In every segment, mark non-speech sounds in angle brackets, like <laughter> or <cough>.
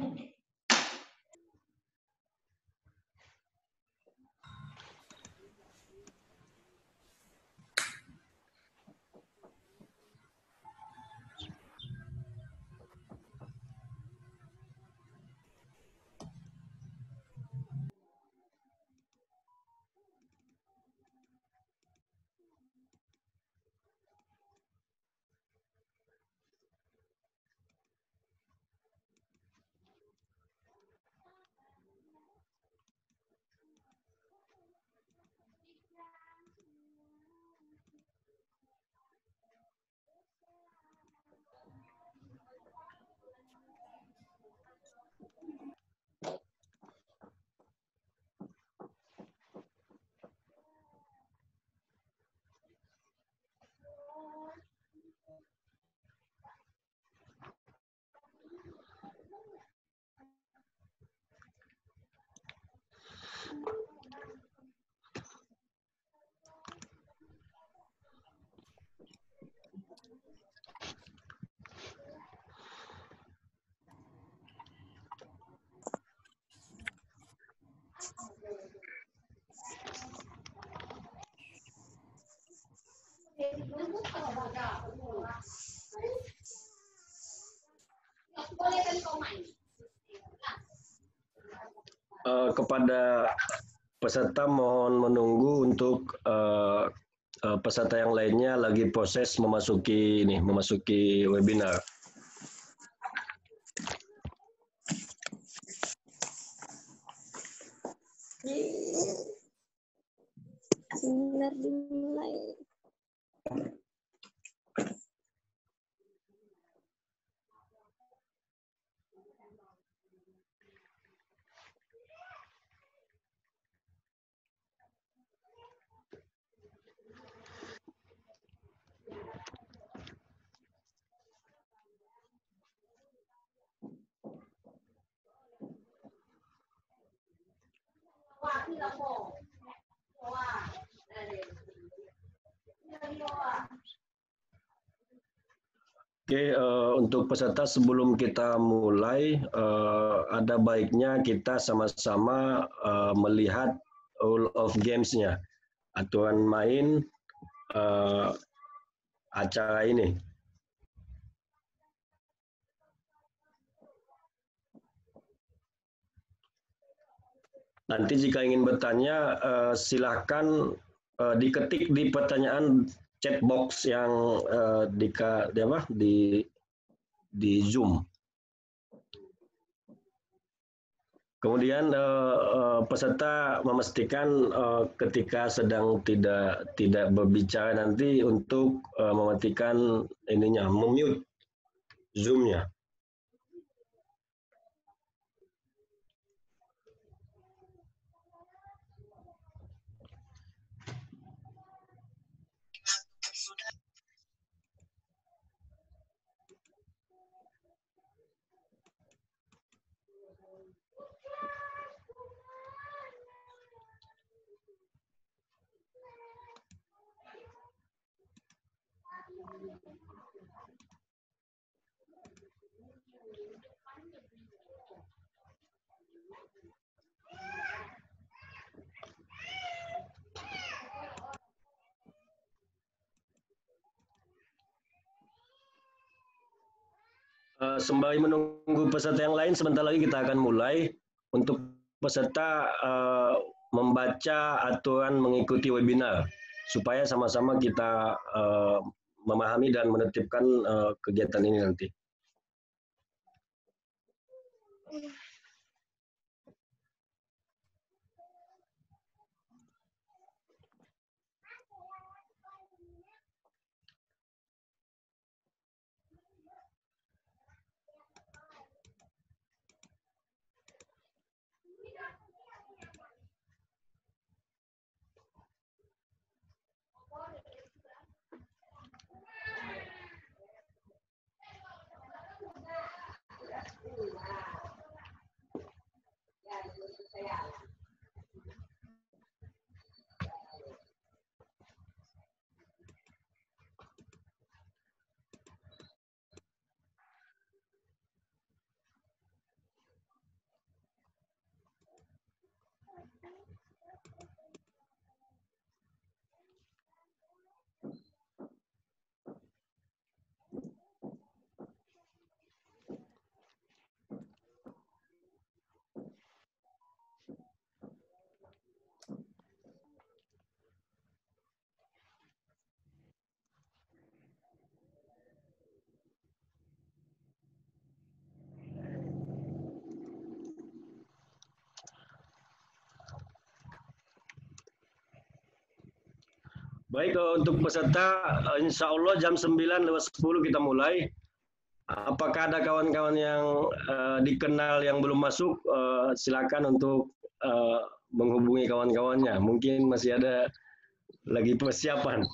Okay. Uh, kepada peserta mohon menunggu untuk uh, uh, peserta yang lainnya lagi proses memasuki ini memasuki webinar. Webinar dimulai. 哇，非常红。Oke, okay, uh, eh, untuk peserta sebelum kita mulai, uh, ada baiknya kita sama-sama uh, melihat all of games-nya, aturan main uh, acara ini. Nanti jika ingin bertanya, uh, silahkan uh, diketik di pertanyaan chat box yang uh, di, di apa di di Zoom. Kemudian uh, uh, peserta memastikan uh, ketika sedang tidak tidak berbicara nanti untuk uh, mematikan ininya, memute zoom Eh, sembari menunggu peserta yang lain, sebentar lagi kita akan mulai untuk peserta uh, membaca aturan mengikuti webinar supaya sama-sama kita uh, memahami dan menertibkan uh, kegiatan ini nanti. 对呀。Baik untuk peserta, eh, insya Allah jam 9 lewat 10 kita mulai. Apakah ada kawan-kawan yang uh, dikenal yang belum masuk, uh, silakan untuk uh, menghubungi kawan-kawannya. Mungkin masih ada lagi persiapan.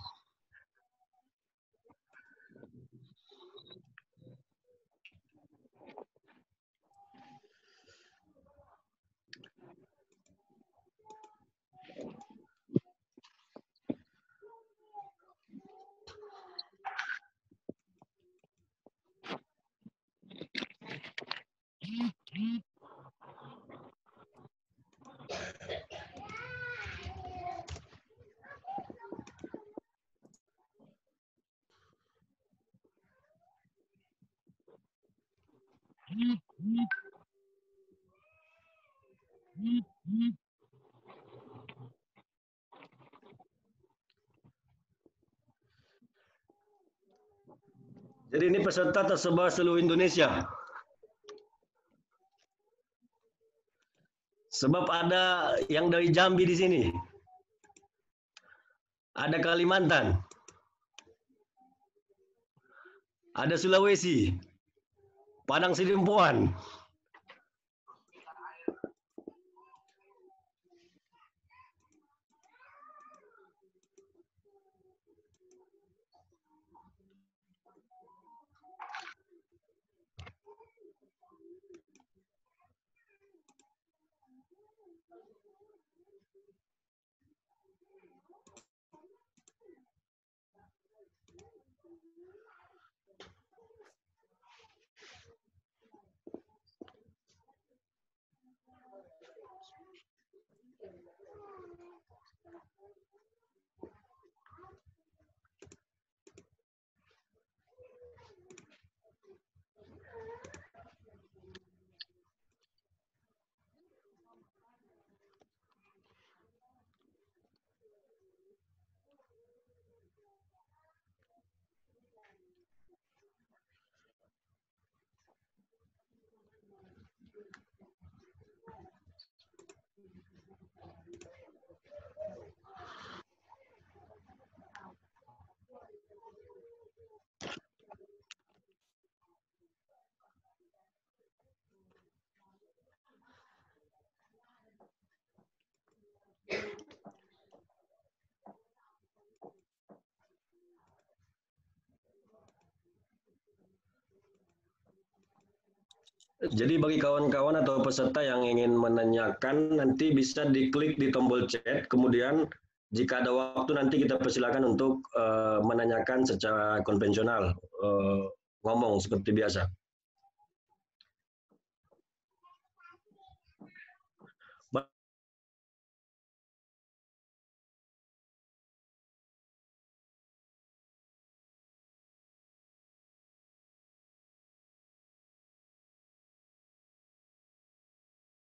Jadi ini peserta tersebar seluruh Indonesia. Sebab ada yang dari Jambi di sini. Ada Kalimantan. Ada Sulawesi. Panang Silimpuan. Jadi bagi kawan-kawan atau peserta yang ingin menanyakan nanti bisa diklik di tombol chat. Kemudian jika ada waktu nanti kita persilakan untuk uh, menanyakan secara konvensional uh, ngomong seperti biasa.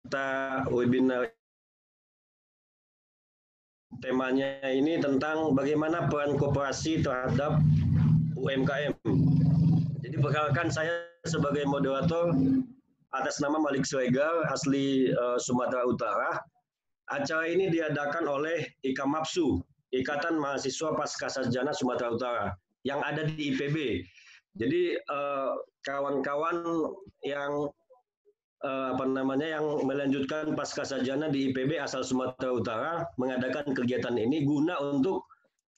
Kita webinar temanya ini tentang bagaimana peran kooperasi terhadap UMKM. Jadi perkenalkan saya sebagai moderator atas nama Malik Swegar asli uh, Sumatera Utara. Acara ini diadakan oleh IKAMAPSU, Ikatan Mahasiswa Pascasarjana Sumatera Utara yang ada di IPB. Jadi eh, kawan-kawan uh, kawan -kawan yang Eh, apa namanya yang melanjutkan pasca sajana di IPB asal Sumatera Utara mengadakan kegiatan ini guna untuk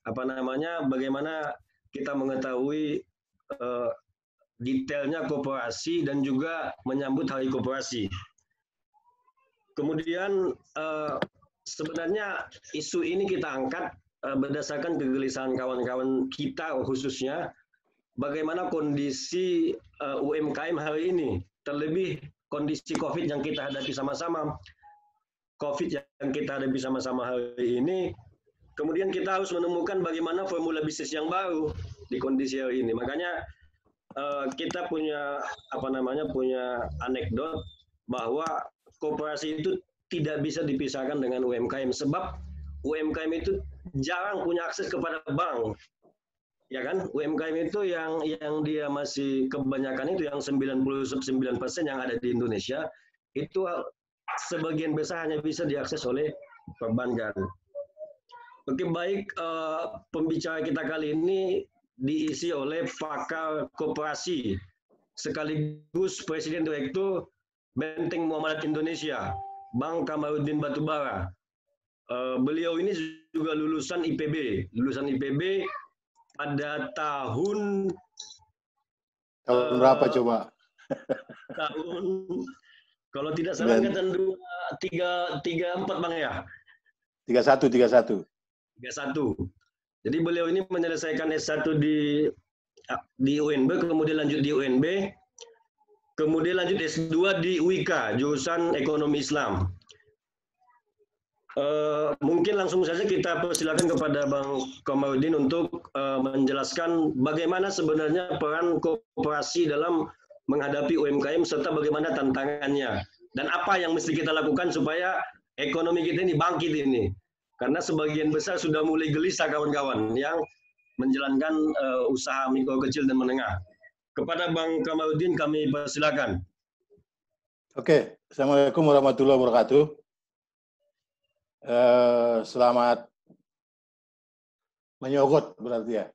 apa namanya bagaimana kita mengetahui uh, detailnya kooperasi dan juga menyambut hari kooperasi Kemudian uh, sebenarnya isu ini kita angkat uh, berdasarkan kegelisahan kawan-kawan kita khususnya bagaimana kondisi UMKM hari ini terlebih kondisi COVID yang kita hadapi sama-sama, COVID yang kita hadapi sama-sama hari ini, kemudian kita harus menemukan bagaimana formula bisnis yang baru di kondisi hari ini. Makanya eh, kita punya apa namanya punya anekdot bahwa kooperasi itu tidak bisa dipisahkan dengan UMKM sebab UMKM itu jarang punya akses kepada bank ya kan UMKM itu yang yang dia masih kebanyakan itu yang 99% yang ada di Indonesia itu uh, sebagian besar hanya bisa diakses oleh perbankan. Oke baik uh, pembicara kita kali ini diisi oleh pakar koperasi sekaligus Presiden Direktur Benteng muamalat Indonesia, Bang Kamarudin Batubara. Uh, beliau ini juga lulusan IPB, lulusan IPB pada tahun tahun uh, berapa coba? <laughs> tahun kalau tidak salah angkatan dua tiga tiga empat bang ya. Tiga satu tiga satu. Tiga satu. Jadi beliau ini menyelesaikan S1 di ah, di UNB, kemudian lanjut di UNB, kemudian lanjut S2 di UIKA, jurusan Ekonomi Islam. Eh, mungkin langsung saja kita persilakan kepada Bang Komarudin untuk uh, menjelaskan bagaimana sebenarnya peran kooperasi dalam menghadapi UMKM serta bagaimana tantangannya dan apa yang mesti kita lakukan supaya ekonomi kita ini bangkit ini. Karena sebagian besar sudah mulai gelisah kawan-kawan yang menjalankan uh, usaha mikro kecil dan menengah. Kepada Bang Kamaludin kami persilakan. Oke, Assalamualaikum warahmatullahi wabarakatuh. Eh, selamat menyogot berarti ya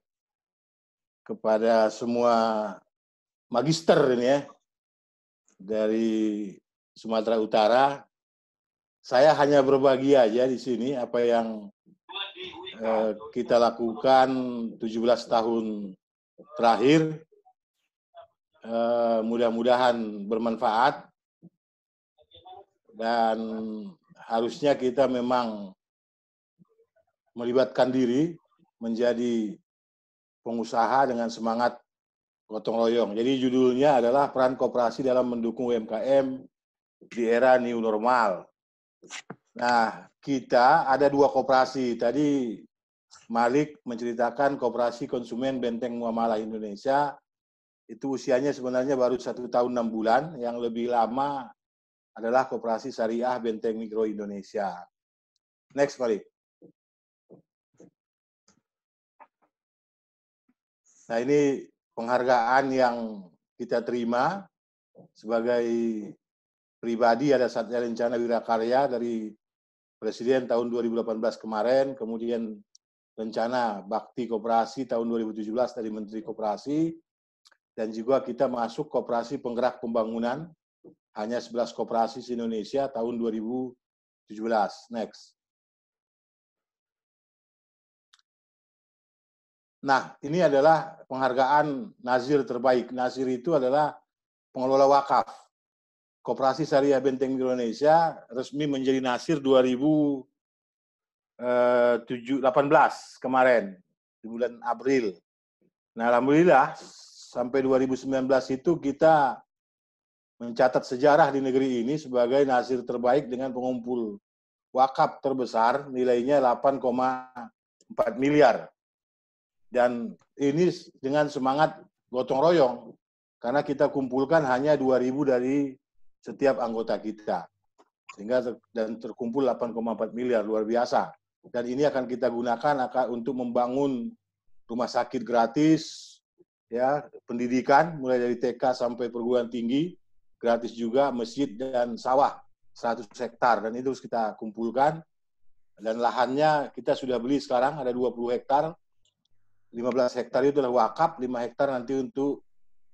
kepada semua magister ini ya dari Sumatera Utara. Saya hanya berbagi aja di sini apa yang eh, kita lakukan 17 tahun terakhir. Eh, mudah-mudahan bermanfaat dan harusnya kita memang melibatkan diri menjadi pengusaha dengan semangat gotong royong. Jadi judulnya adalah peran kooperasi dalam mendukung UMKM di era new normal. Nah, kita ada dua kooperasi. Tadi Malik menceritakan kooperasi konsumen Benteng Muamalah Indonesia itu usianya sebenarnya baru satu tahun enam bulan, yang lebih lama adalah Koperasi Syariah Benteng Mikro Indonesia. Next, Pak Nah, ini penghargaan yang kita terima sebagai pribadi ada Satya Rencana Wirakarya dari Presiden tahun 2018 kemarin, kemudian rencana bakti kooperasi tahun 2017 dari Menteri Kooperasi dan juga kita masuk kooperasi penggerak pembangunan hanya 11 koperasi di indonesia tahun 2017. Next. Nah, ini adalah penghargaan Nazir terbaik. Nazir itu adalah pengelola wakaf. Koperasi Syariah Benteng Indonesia resmi menjadi Nasir 2018 eh, kemarin, di bulan April. Nah, Alhamdulillah, sampai 2019 itu kita mencatat sejarah di negeri ini sebagai nasir terbaik dengan pengumpul wakaf terbesar nilainya 8,4 miliar. Dan ini dengan semangat gotong royong karena kita kumpulkan hanya 2000 dari setiap anggota kita. Sehingga ter, dan terkumpul 8,4 miliar luar biasa. Dan ini akan kita gunakan akan untuk membangun rumah sakit gratis, ya, pendidikan mulai dari TK sampai perguruan tinggi, gratis juga masjid dan sawah 100 hektar dan itu harus kita kumpulkan dan lahannya kita sudah beli sekarang ada 20 hektar 15 hektar itu adalah wakaf 5 hektar nanti untuk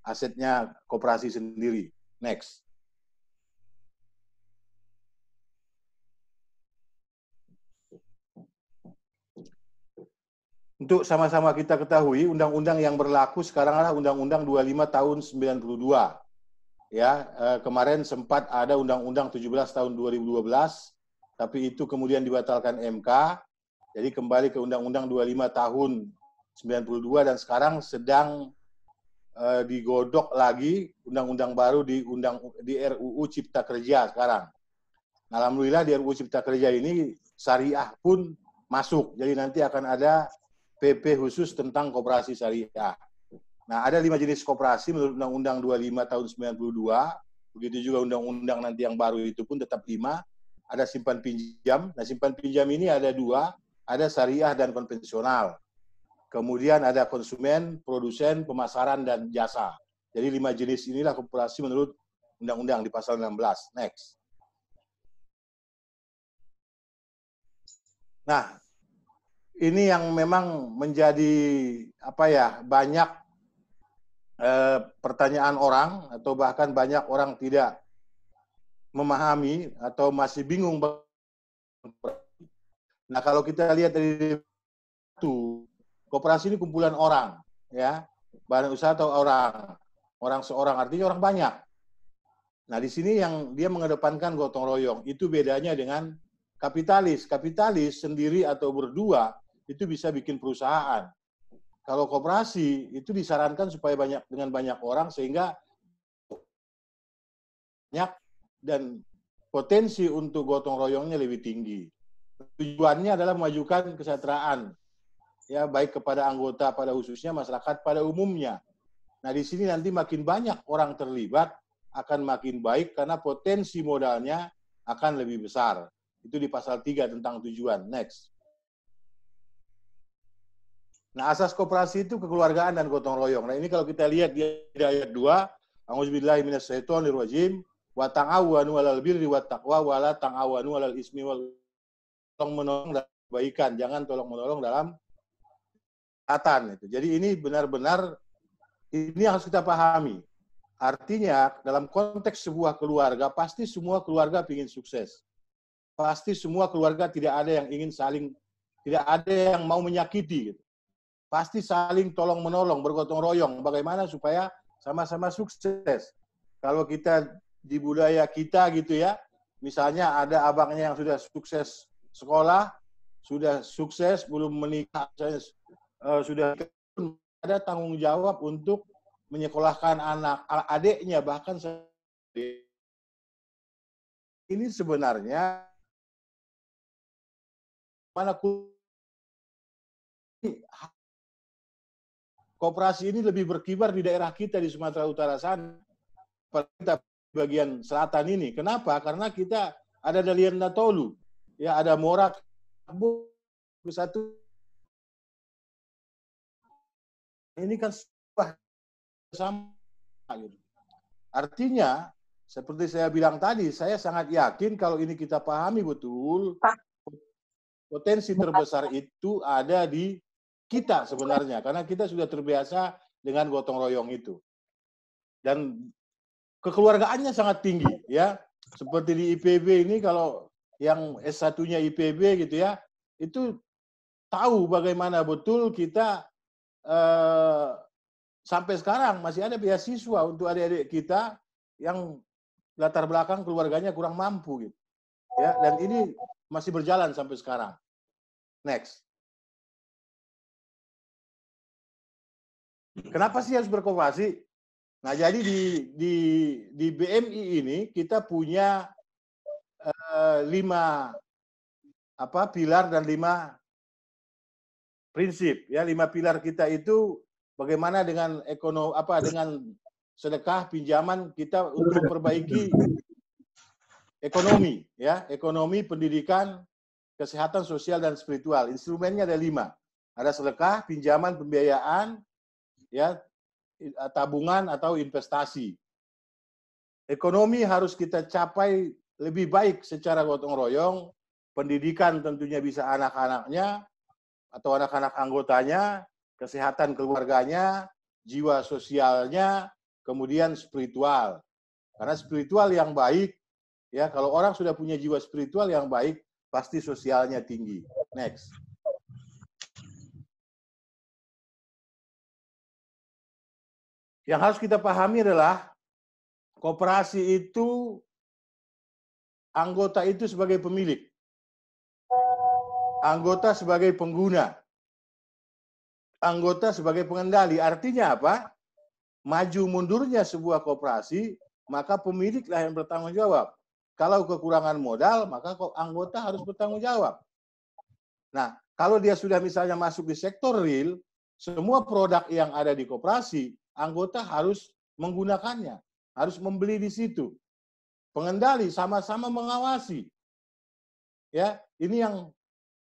asetnya koperasi sendiri next Untuk sama-sama kita ketahui, undang-undang yang berlaku sekarang adalah Undang-Undang 25 tahun 92 ya eh, kemarin sempat ada undang-undang 17 tahun 2012 tapi itu kemudian dibatalkan MK jadi kembali ke undang-undang 25 tahun 92 dan sekarang sedang eh, digodok lagi undang-undang baru di undang di RUU Cipta Kerja sekarang alhamdulillah di RUU Cipta Kerja ini syariah pun masuk jadi nanti akan ada PP khusus tentang koperasi syariah Nah, ada lima jenis koperasi menurut Undang-Undang 25 tahun 92. Begitu juga Undang-Undang nanti yang baru itu pun tetap lima. Ada simpan pinjam. Nah, simpan pinjam ini ada dua. Ada syariah dan konvensional. Kemudian ada konsumen, produsen, pemasaran, dan jasa. Jadi lima jenis inilah koperasi menurut Undang-Undang di pasal 16. Next. Nah, ini yang memang menjadi apa ya banyak eh, pertanyaan orang atau bahkan banyak orang tidak memahami atau masih bingung. Nah kalau kita lihat dari itu, kooperasi ini kumpulan orang, ya badan usaha atau orang, orang seorang artinya orang banyak. Nah di sini yang dia mengedepankan gotong royong itu bedanya dengan kapitalis. Kapitalis sendiri atau berdua itu bisa bikin perusahaan kalau koperasi itu disarankan supaya banyak dengan banyak orang sehingga banyak dan potensi untuk gotong royongnya lebih tinggi. Tujuannya adalah memajukan kesejahteraan ya baik kepada anggota pada khususnya masyarakat pada umumnya. Nah, di sini nanti makin banyak orang terlibat akan makin baik karena potensi modalnya akan lebih besar. Itu di pasal 3 tentang tujuan. Next. Nah, asas kooperasi itu kekeluargaan dan gotong royong. Nah, ini kalau kita lihat di ayat 2, A'udzubillahi minasyaitonir rajim, wa ta'awanu 'alal birri wat taqwa wa la ta'awanu 'alal ismi wal tolong menolong dalam kebaikan, jangan tolong menolong dalam atan itu. Jadi ini benar-benar ini harus kita pahami. Artinya dalam konteks sebuah keluarga pasti semua keluarga ingin sukses. Pasti semua keluarga tidak ada yang ingin saling tidak ada yang mau menyakiti gitu pasti saling tolong menolong, bergotong royong. Bagaimana supaya sama-sama sukses. Kalau kita di budaya kita gitu ya, misalnya ada abangnya yang sudah sukses sekolah, sudah sukses, belum menikah, eh, sudah ada tanggung jawab untuk menyekolahkan anak adiknya bahkan ini sebenarnya mana Koperasi ini lebih berkibar di daerah kita di Sumatera Utara sana. Kita bagian selatan ini. Kenapa? Karena kita ada Dalian Natolu, ya ada Morak, satu ini kan sebuah sama gitu. Artinya seperti saya bilang tadi, saya sangat yakin kalau ini kita pahami betul, potensi terbesar itu ada di kita sebenarnya karena kita sudah terbiasa dengan gotong royong itu dan kekeluargaannya sangat tinggi ya seperti di IPB ini kalau yang S1-nya IPB gitu ya itu tahu bagaimana betul kita eh, sampai sekarang masih ada beasiswa untuk adik-adik kita yang latar belakang keluarganya kurang mampu gitu ya dan ini masih berjalan sampai sekarang next Kenapa sih harus berkooperasi? Nah, jadi di di di BMI ini kita punya eh, lima apa pilar dan lima prinsip ya lima pilar kita itu bagaimana dengan ekonomi apa dengan sedekah pinjaman kita untuk perbaiki ekonomi ya ekonomi pendidikan kesehatan sosial dan spiritual instrumennya ada lima ada sedekah pinjaman pembiayaan ya eh, tabungan atau investasi. Ekonomi harus kita capai lebih baik secara gotong royong, pendidikan tentunya bisa anak-anaknya atau anak-anak anggotanya, kesehatan keluarganya, jiwa sosialnya, kemudian spiritual. Karena spiritual yang baik ya kalau orang sudah punya jiwa spiritual yang baik pasti sosialnya tinggi. Next. Yang harus kita pahami adalah koperasi itu anggota itu sebagai pemilik. Anggota sebagai pengguna. Anggota sebagai pengendali. Artinya apa? Maju mundurnya sebuah koperasi, maka pemiliklah yang bertanggung jawab. Kalau kekurangan modal, maka anggota harus bertanggung jawab. Nah, kalau dia sudah misalnya masuk di sektor real, semua produk yang ada di koperasi anggota harus menggunakannya, harus membeli di situ. Pengendali sama-sama mengawasi. Ya, ini yang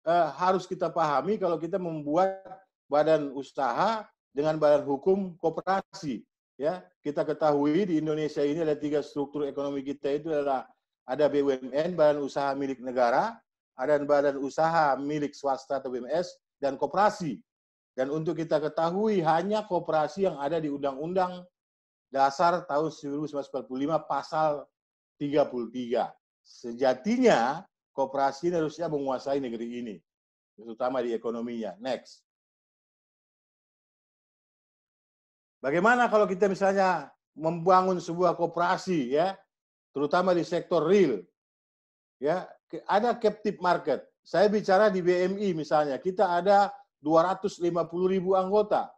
eh, harus kita pahami kalau kita membuat badan usaha dengan badan hukum koperasi. Ya, kita ketahui di Indonesia ini ada tiga struktur ekonomi kita itu adalah ada BUMN, badan usaha milik negara, ada badan usaha milik swasta atau BMS, dan koperasi dan untuk kita ketahui hanya kooperasi yang ada di Undang-Undang Dasar tahun 1945 pasal 33. Sejatinya kooperasi ini harusnya menguasai negeri ini, terutama di ekonominya. Next. Bagaimana kalau kita misalnya membangun sebuah kooperasi ya, terutama di sektor real. Ya, ada captive market. Saya bicara di BMI misalnya, kita ada 250 ribu anggota.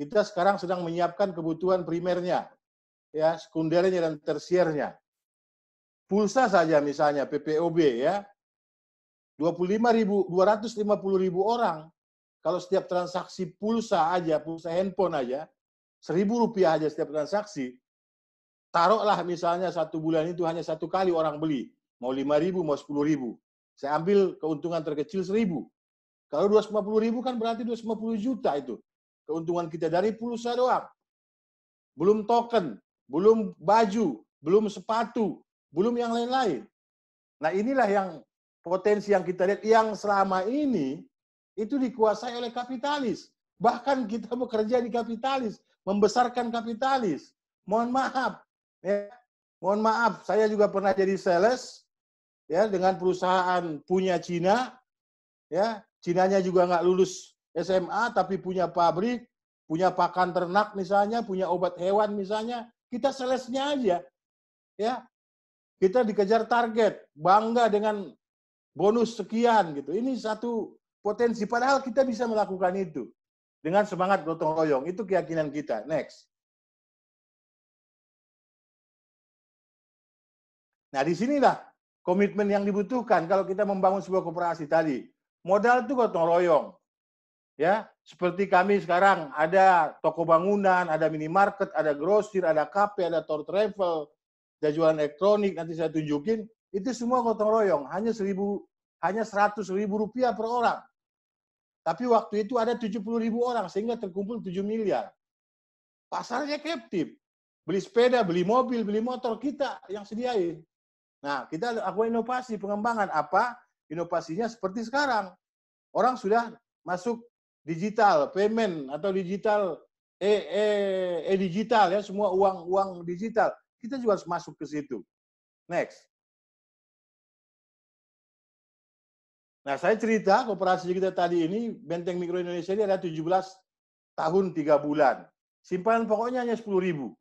Kita sekarang sedang menyiapkan kebutuhan primernya, ya sekundernya dan tersiernya. Pulsa saja misalnya PPOB ya, 25 ribu, 250 ribu orang. Kalau setiap transaksi pulsa aja, pulsa handphone aja, seribu rupiah aja setiap transaksi, taruhlah misalnya satu bulan itu hanya satu kali orang beli, mau lima ribu, mau sepuluh ribu. Saya ambil keuntungan terkecil seribu. Kalau 250 ribu kan berarti 250 juta itu. Keuntungan kita dari pulsa doang. Belum token, belum baju, belum sepatu, belum yang lain-lain. Nah inilah yang potensi yang kita lihat yang selama ini itu dikuasai oleh kapitalis. Bahkan kita <laughs> bekerja di kapitalis, membesarkan kapitalis. Mohon maaf, ya. Mohon maaf, saya juga pernah jadi sales ya dengan perusahaan punya Cina ya Cinanya juga nggak lulus SMA tapi punya pabrik, punya pakan ternak misalnya, punya obat hewan misalnya, kita selesnya aja. Ya. Kita dikejar target, bangga dengan bonus sekian gitu. Ini satu potensi padahal kita bisa melakukan itu dengan semangat gotong royong. Itu keyakinan kita. Next. Nah, di sinilah komitmen yang dibutuhkan kalau kita membangun sebuah koperasi tadi. Modal itu gotong royong. Ya, seperti kami sekarang ada toko bangunan, ada minimarket, ada grosir, ada kafe, ada tour travel, ada jualan elektronik, nanti saya tunjukin. Itu semua gotong royong, hanya seribu, hanya seratus ribu rupiah per orang. Tapi waktu itu ada puluh ribu orang, sehingga terkumpul 7 miliar. Pasarnya captive. Beli sepeda, beli mobil, beli motor, kita yang sediain. Nah, kita aku inovasi, pengembangan. Apa? inovasinya seperti sekarang. Orang sudah masuk digital payment atau digital e e, e digital ya semua uang-uang digital. Kita juga harus masuk ke situ. Next. Nah, saya cerita kooperasi kita tadi ini Benteng Mikro Indonesia ini ada 17 tahun 3 bulan. Simpanan pokoknya hanya ribu,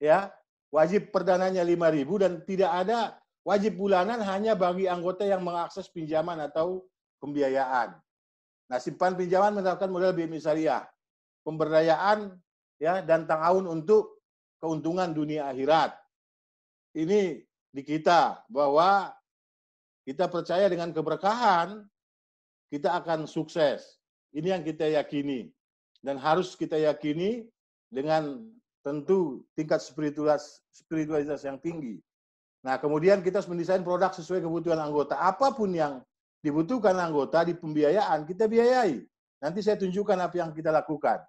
Ya. Wajib perdananya ribu dan tidak ada Wajib bulanan hanya bagi anggota yang mengakses pinjaman atau pembiayaan. Nah, simpan pinjaman menerapkan model BMI syariah, pemberdayaan ya dan tahun untuk keuntungan dunia akhirat. Ini di kita bahwa kita percaya dengan keberkahan kita akan sukses. Ini yang kita yakini dan harus kita yakini dengan tentu tingkat spiritualitas spiritualitas yang tinggi. Nah, kemudian kita harus mendesain produk sesuai kebutuhan anggota. Apapun yang dibutuhkan anggota di pembiayaan, kita biayai. Nanti saya tunjukkan apa yang kita lakukan.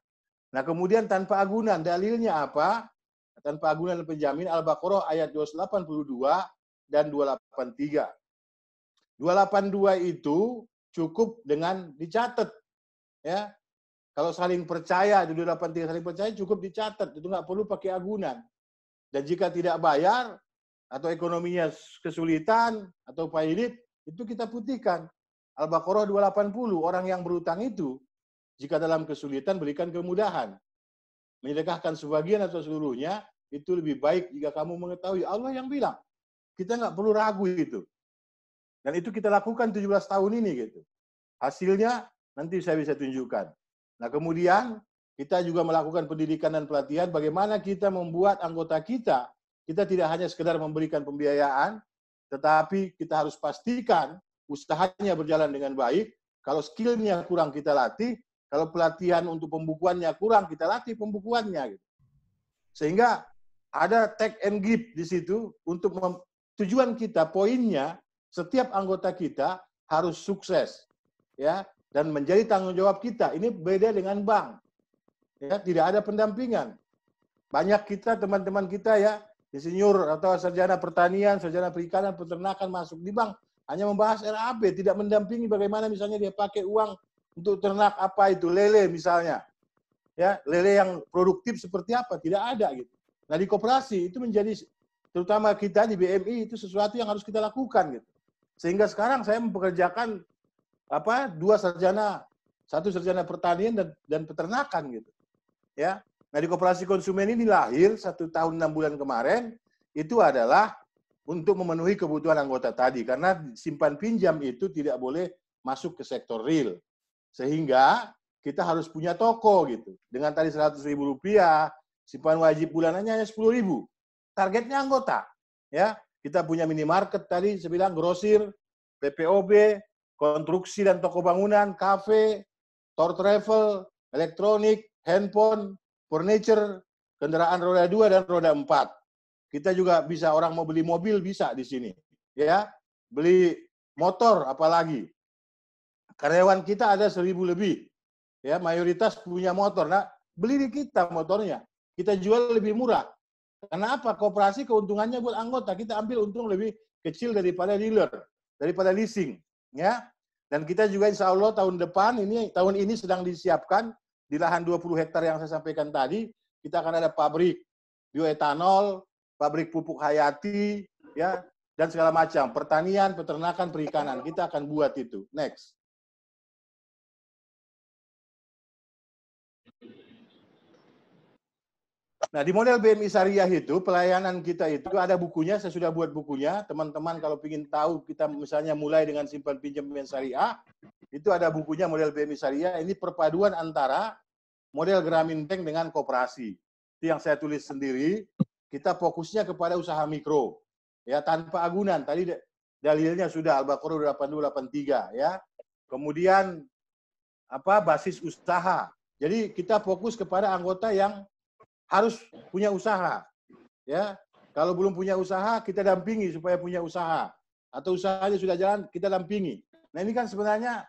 Nah, kemudian tanpa agunan, dalilnya apa? Tanpa agunan dan penjamin, Al-Baqarah ayat 282 dan 283. 282 itu cukup dengan dicatat. ya Kalau saling percaya, delapan 283 saling percaya cukup dicatat. Itu nggak perlu pakai agunan. Dan jika tidak bayar, atau ekonominya kesulitan atau pailit itu kita putihkan. Al-Baqarah 280, orang yang berutang itu jika dalam kesulitan berikan kemudahan. Menyedekahkan sebagian atau seluruhnya itu lebih baik jika kamu mengetahui Allah yang bilang. Kita nggak perlu ragu itu. Dan itu kita lakukan 17 tahun ini gitu. Hasilnya nanti saya bisa tunjukkan. Nah, kemudian kita juga melakukan pendidikan dan pelatihan bagaimana kita membuat anggota kita kita tidak hanya sekedar memberikan pembiayaan, tetapi kita harus pastikan usahanya berjalan dengan baik. Kalau skillnya kurang kita latih, kalau pelatihan untuk pembukuannya kurang kita latih pembukuannya. Gitu. Sehingga ada take and give di situ untuk tujuan kita, poinnya setiap anggota kita harus sukses, ya dan menjadi tanggung jawab kita. Ini beda dengan bank. Ya, tidak ada pendampingan. Banyak kita teman-teman kita ya insinyur atau sarjana pertanian, sarjana perikanan, peternakan masuk di bank hanya membahas RAB, tidak mendampingi bagaimana misalnya dia pakai uang untuk ternak apa itu lele misalnya. Ya, lele yang produktif seperti apa? Tidak ada gitu. Nah, di koperasi itu menjadi terutama kita di BMI itu sesuatu yang harus kita lakukan gitu. Sehingga sekarang saya mempekerjakan apa dua sarjana, satu sarjana pertanian dan, dan peternakan gitu. Ya, Nah, di Koperasi Konsumen ini lahir satu tahun enam bulan kemarin, itu adalah untuk memenuhi kebutuhan anggota tadi. Karena simpan pinjam itu tidak boleh masuk ke sektor real. Sehingga kita harus punya toko gitu. Dengan tadi seratus ribu rupiah, simpan wajib bulanannya hanya 10 ribu. Targetnya anggota. ya Kita punya minimarket tadi, saya grosir, PPOB, konstruksi dan toko bangunan, kafe, tour travel, elektronik, handphone, furniture, kendaraan roda 2 dan roda 4. Kita juga bisa orang mau beli mobil bisa di sini, ya. Beli motor apalagi. Karyawan kita ada seribu lebih. Ya, mayoritas punya motor. Nah, beli di kita motornya. Kita jual lebih murah. Karena apa? Koperasi keuntungannya buat anggota. Kita ambil untung lebih kecil daripada dealer, daripada leasing, ya. Dan kita juga insya Allah tahun depan ini tahun ini sedang disiapkan di lahan 20 hektar yang saya sampaikan tadi, kita akan ada pabrik bioetanol, pabrik pupuk hayati, ya, dan segala macam. Pertanian, peternakan, perikanan. Kita akan buat itu. Next. Nah, di model BMI Syariah itu, pelayanan kita itu ada bukunya, saya sudah buat bukunya. Teman-teman kalau ingin tahu, kita misalnya mulai dengan simpan pinjam BMI Syariah, itu ada bukunya model BMI Syariah. Ini perpaduan antara model bank dengan kooperasi Itu yang saya tulis sendiri. Kita fokusnya kepada usaha mikro. Ya, tanpa agunan. Tadi dalilnya sudah Al-Baqarah 8283 ya. Kemudian apa basis usaha. Jadi kita fokus kepada anggota yang harus punya usaha. Ya, kalau belum punya usaha, kita dampingi supaya punya usaha. Atau usahanya sudah jalan, kita dampingi. Nah ini kan sebenarnya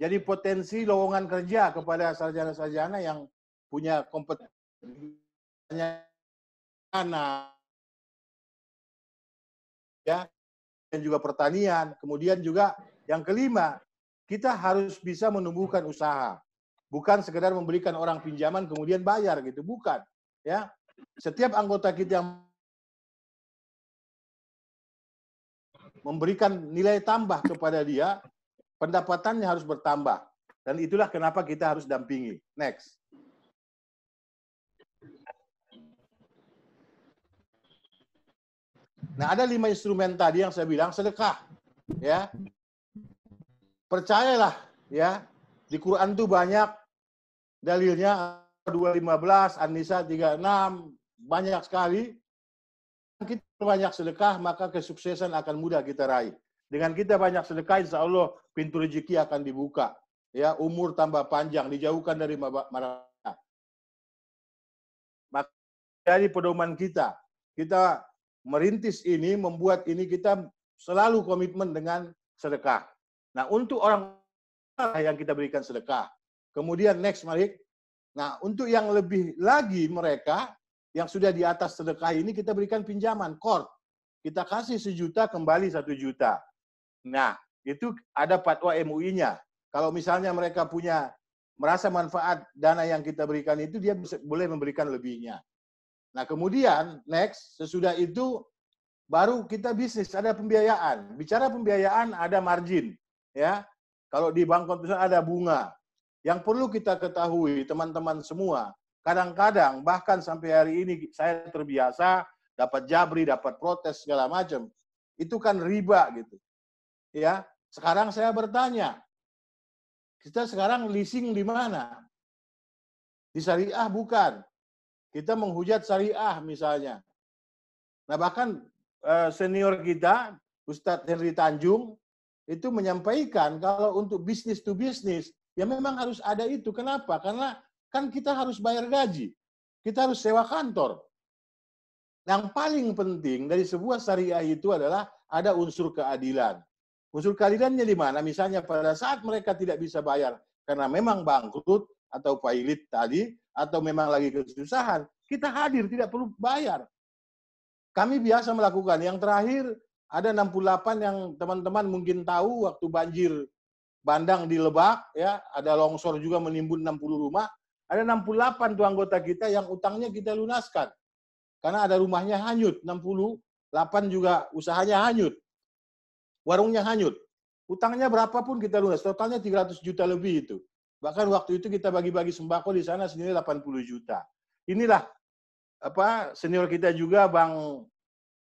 jadi potensi lowongan kerja kepada sarjana-sarjana yang punya kompetensi anak ya dan juga pertanian. Kemudian juga yang kelima, kita harus bisa menumbuhkan usaha. Bukan sekedar memberikan orang pinjaman kemudian bayar gitu, bukan ya setiap anggota kita yang memberikan nilai tambah kepada dia pendapatannya harus bertambah dan itulah kenapa kita harus dampingi next Nah, ada lima instrumen tadi yang saya bilang sedekah, ya. Percayalah, ya. Di Quran itu banyak dalilnya 215, Anissa 36, banyak sekali. Kita banyak sedekah, maka kesuksesan akan mudah kita raih. Dengan kita banyak sedekah, insya Allah pintu rezeki akan dibuka. Ya, umur tambah panjang, dijauhkan dari marah. Maka dari pedoman kita, kita merintis ini, membuat ini kita selalu komitmen dengan sedekah. Nah, untuk orang yang kita berikan sedekah. Kemudian next, Malik. Nah, untuk yang lebih lagi mereka yang sudah di atas sedekah ini kita berikan pinjaman kort. Kita kasih sejuta kembali satu juta. Nah, itu ada fatwa MUI-nya. Kalau misalnya mereka punya merasa manfaat dana yang kita berikan itu dia bisa, boleh memberikan lebihnya. Nah, kemudian next sesudah itu baru kita bisnis ada pembiayaan. Bicara pembiayaan ada margin ya. Kalau di bank konvensional ada bunga, yang perlu kita ketahui, teman-teman semua, kadang-kadang bahkan sampai hari ini saya terbiasa dapat jabri, dapat protes segala macam. Itu kan riba gitu. Ya, sekarang saya bertanya, kita sekarang leasing di mana? Di syariah bukan. Kita menghujat syariah misalnya. Nah bahkan eh, senior kita, Ustadz Henry Tanjung, itu menyampaikan kalau untuk bisnis to bisnis, Ya memang harus ada itu. Kenapa? Karena kan kita harus bayar gaji. Kita harus sewa kantor. Yang paling penting dari sebuah syariah itu adalah ada unsur keadilan. Unsur keadilannya di mana? Misalnya pada saat mereka tidak bisa bayar karena memang bangkrut atau pailit tadi atau memang lagi kesusahan, kita hadir tidak perlu bayar. Kami biasa melakukan. Yang terakhir ada 68 yang teman-teman mungkin tahu waktu banjir bandang di Lebak, ya ada longsor juga menimbun 60 rumah. Ada 68 tuh anggota kita yang utangnya kita lunaskan. Karena ada rumahnya hanyut, 68 juga usahanya hanyut. Warungnya hanyut. Utangnya berapapun kita lunas, totalnya 300 juta lebih itu. Bahkan waktu itu kita bagi-bagi sembako di sana sendiri 80 juta. Inilah apa senior kita juga Bang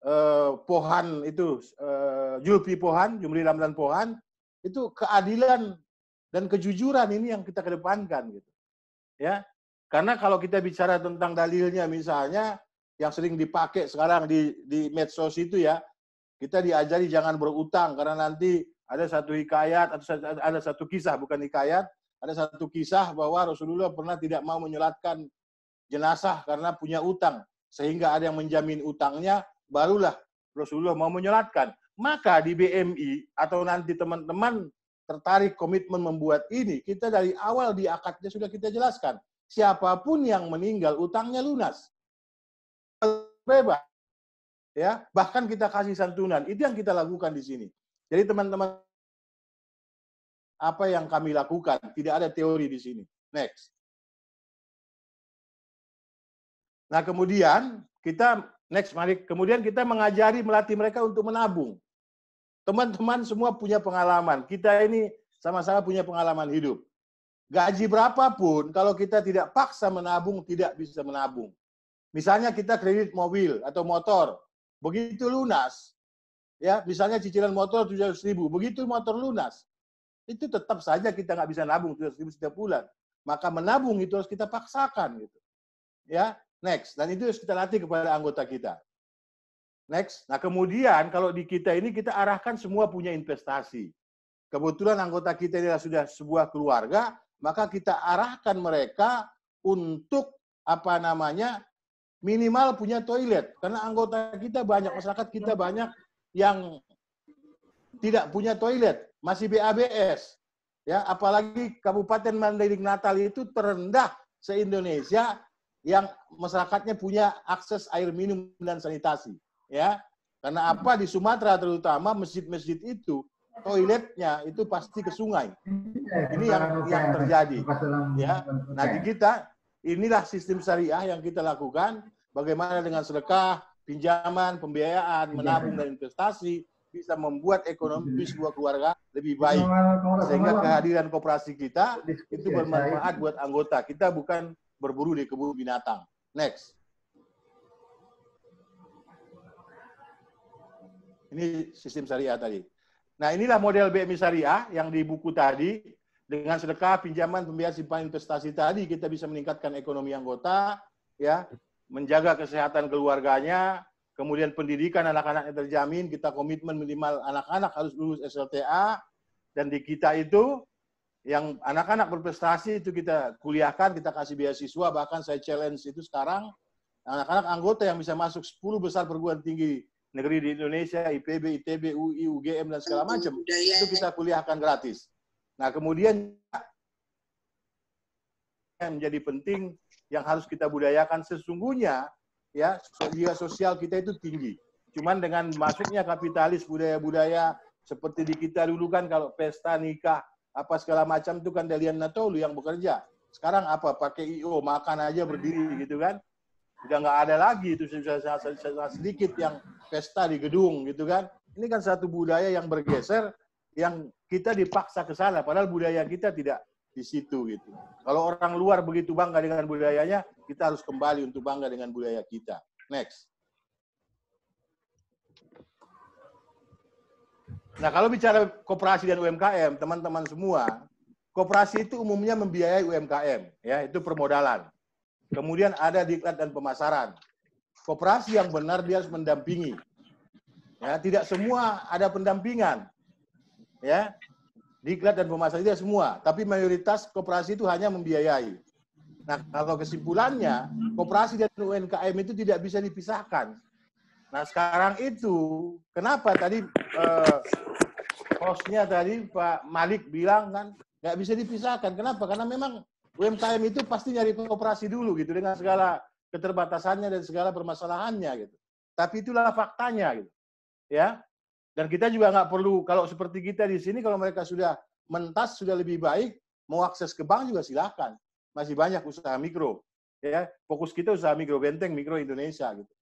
eh, Pohan itu eh, Julpi Pohan, Jumri Ramdan Pohan itu keadilan dan kejujuran ini yang kita kedepankan gitu. Ya. Karena kalau kita bicara tentang dalilnya misalnya yang sering dipakai sekarang di di medsos itu ya, kita diajari jangan berutang karena nanti ada satu hikayat atau ada satu kisah bukan hikayat, ada satu kisah bahwa Rasulullah pernah tidak mau menyolatkan jenazah karena punya utang sehingga ada yang menjamin utangnya barulah Rasulullah mau menyolatkan. Maka di BMI atau nanti teman-teman tertarik komitmen membuat ini, kita dari awal di akadnya sudah kita jelaskan. Siapapun yang meninggal, utangnya lunas. Bebas. ya Bahkan kita kasih santunan. Itu yang kita lakukan di sini. Jadi teman-teman, apa yang kami lakukan, tidak ada teori di sini. Next. Nah kemudian kita next mari kemudian kita mengajari melatih mereka untuk menabung. Teman-teman semua punya pengalaman. Kita ini sama-sama punya pengalaman hidup. Gaji berapapun, kalau kita tidak paksa menabung, tidak bisa menabung. Misalnya kita kredit mobil atau motor, begitu lunas, ya misalnya cicilan motor 700 ribu, begitu motor lunas, itu tetap saja kita nggak bisa nabung 700 ribu setiap bulan. Maka menabung itu harus kita paksakan gitu. Ya, next. Dan itu harus kita latih kepada anggota kita. Next. Nah, kemudian kalau di kita ini kita arahkan semua punya investasi. Kebetulan anggota kita ini sudah sebuah keluarga, maka kita arahkan mereka untuk apa namanya minimal punya toilet karena anggota kita banyak masyarakat kita banyak yang tidak punya toilet masih BABS ya apalagi Kabupaten Mandailing Natal itu terendah se Indonesia yang masyarakatnya punya akses air minum dan sanitasi ya. Karena apa di Sumatera terutama masjid-masjid itu toiletnya itu pasti ke sungai. Iya, iya. Ini yang yang terjadi. Ya. Nah, di kita inilah sistem syariah yang kita lakukan bagaimana dengan sedekah, pinjaman, pembiayaan, iya, menabung dan investasi bisa membuat ekonomi sebuah keluarga lebih baik. Sehingga kehadiran kooperasi kita itu bermanfaat buat anggota. Kita bukan berburu di kebun binatang. Next. Ini sistem syariah tadi. Nah, inilah model BMI syariah yang di buku tadi. Dengan sedekah, pinjaman, pembiayaan, simpan investasi tadi, kita bisa meningkatkan ekonomi anggota, ya, menjaga kesehatan keluarganya, kemudian pendidikan anak-anaknya terjamin, kita komitmen minimal anak-anak harus lulus SLTA, dan di kita itu yang anak-anak berprestasi itu kita kuliahkan, kita kasih beasiswa, bahkan saya challenge itu sekarang anak-anak anggota yang bisa masuk 10 besar perguruan tinggi negeri di Indonesia, IPB, ITB, UI, UGM dan segala macam itu kita kuliahkan gratis. Nah, kemudian yang menjadi penting yang harus kita budayakan sesungguhnya ya biaya sosial kita itu tinggi. Cuman dengan masuknya kapitalis budaya-budaya seperti di kita dulu kan kalau pesta nikah apa segala macam itu kan Delian Natolu yang bekerja. Sekarang apa pakai IO makan aja berdiri gitu kan udah nggak ada lagi itu sedikit yang pesta di gedung gitu kan ini kan satu budaya yang bergeser yang kita dipaksa ke sana padahal budaya kita tidak di situ gitu kalau orang luar begitu bangga dengan budayanya kita harus kembali untuk bangga dengan budaya kita next Nah, kalau bicara koperasi dan UMKM, teman-teman semua, koperasi itu umumnya membiayai UMKM, ya, itu permodalan. Kemudian ada diklat dan pemasaran. Koperasi yang benar dia harus mendampingi. Ya, tidak semua ada pendampingan. Ya. Diklat dan pemasaran tidak semua, tapi mayoritas koperasi itu hanya membiayai. Nah, kalau kesimpulannya, koperasi dan UMKM itu tidak bisa dipisahkan. Nah, sekarang itu kenapa tadi eh, hostnya tadi Pak Malik bilang kan nggak bisa dipisahkan. Kenapa? Karena memang UMKM itu pasti nyari kooperasi dulu gitu dengan segala keterbatasannya dan segala permasalahannya gitu. Tapi itulah faktanya gitu. Ya. Dan kita juga nggak perlu kalau seperti kita di sini kalau mereka sudah mentas sudah lebih baik mau akses ke bank juga silahkan. Masih banyak usaha mikro. Ya, fokus kita usaha mikro benteng, mikro Indonesia gitu.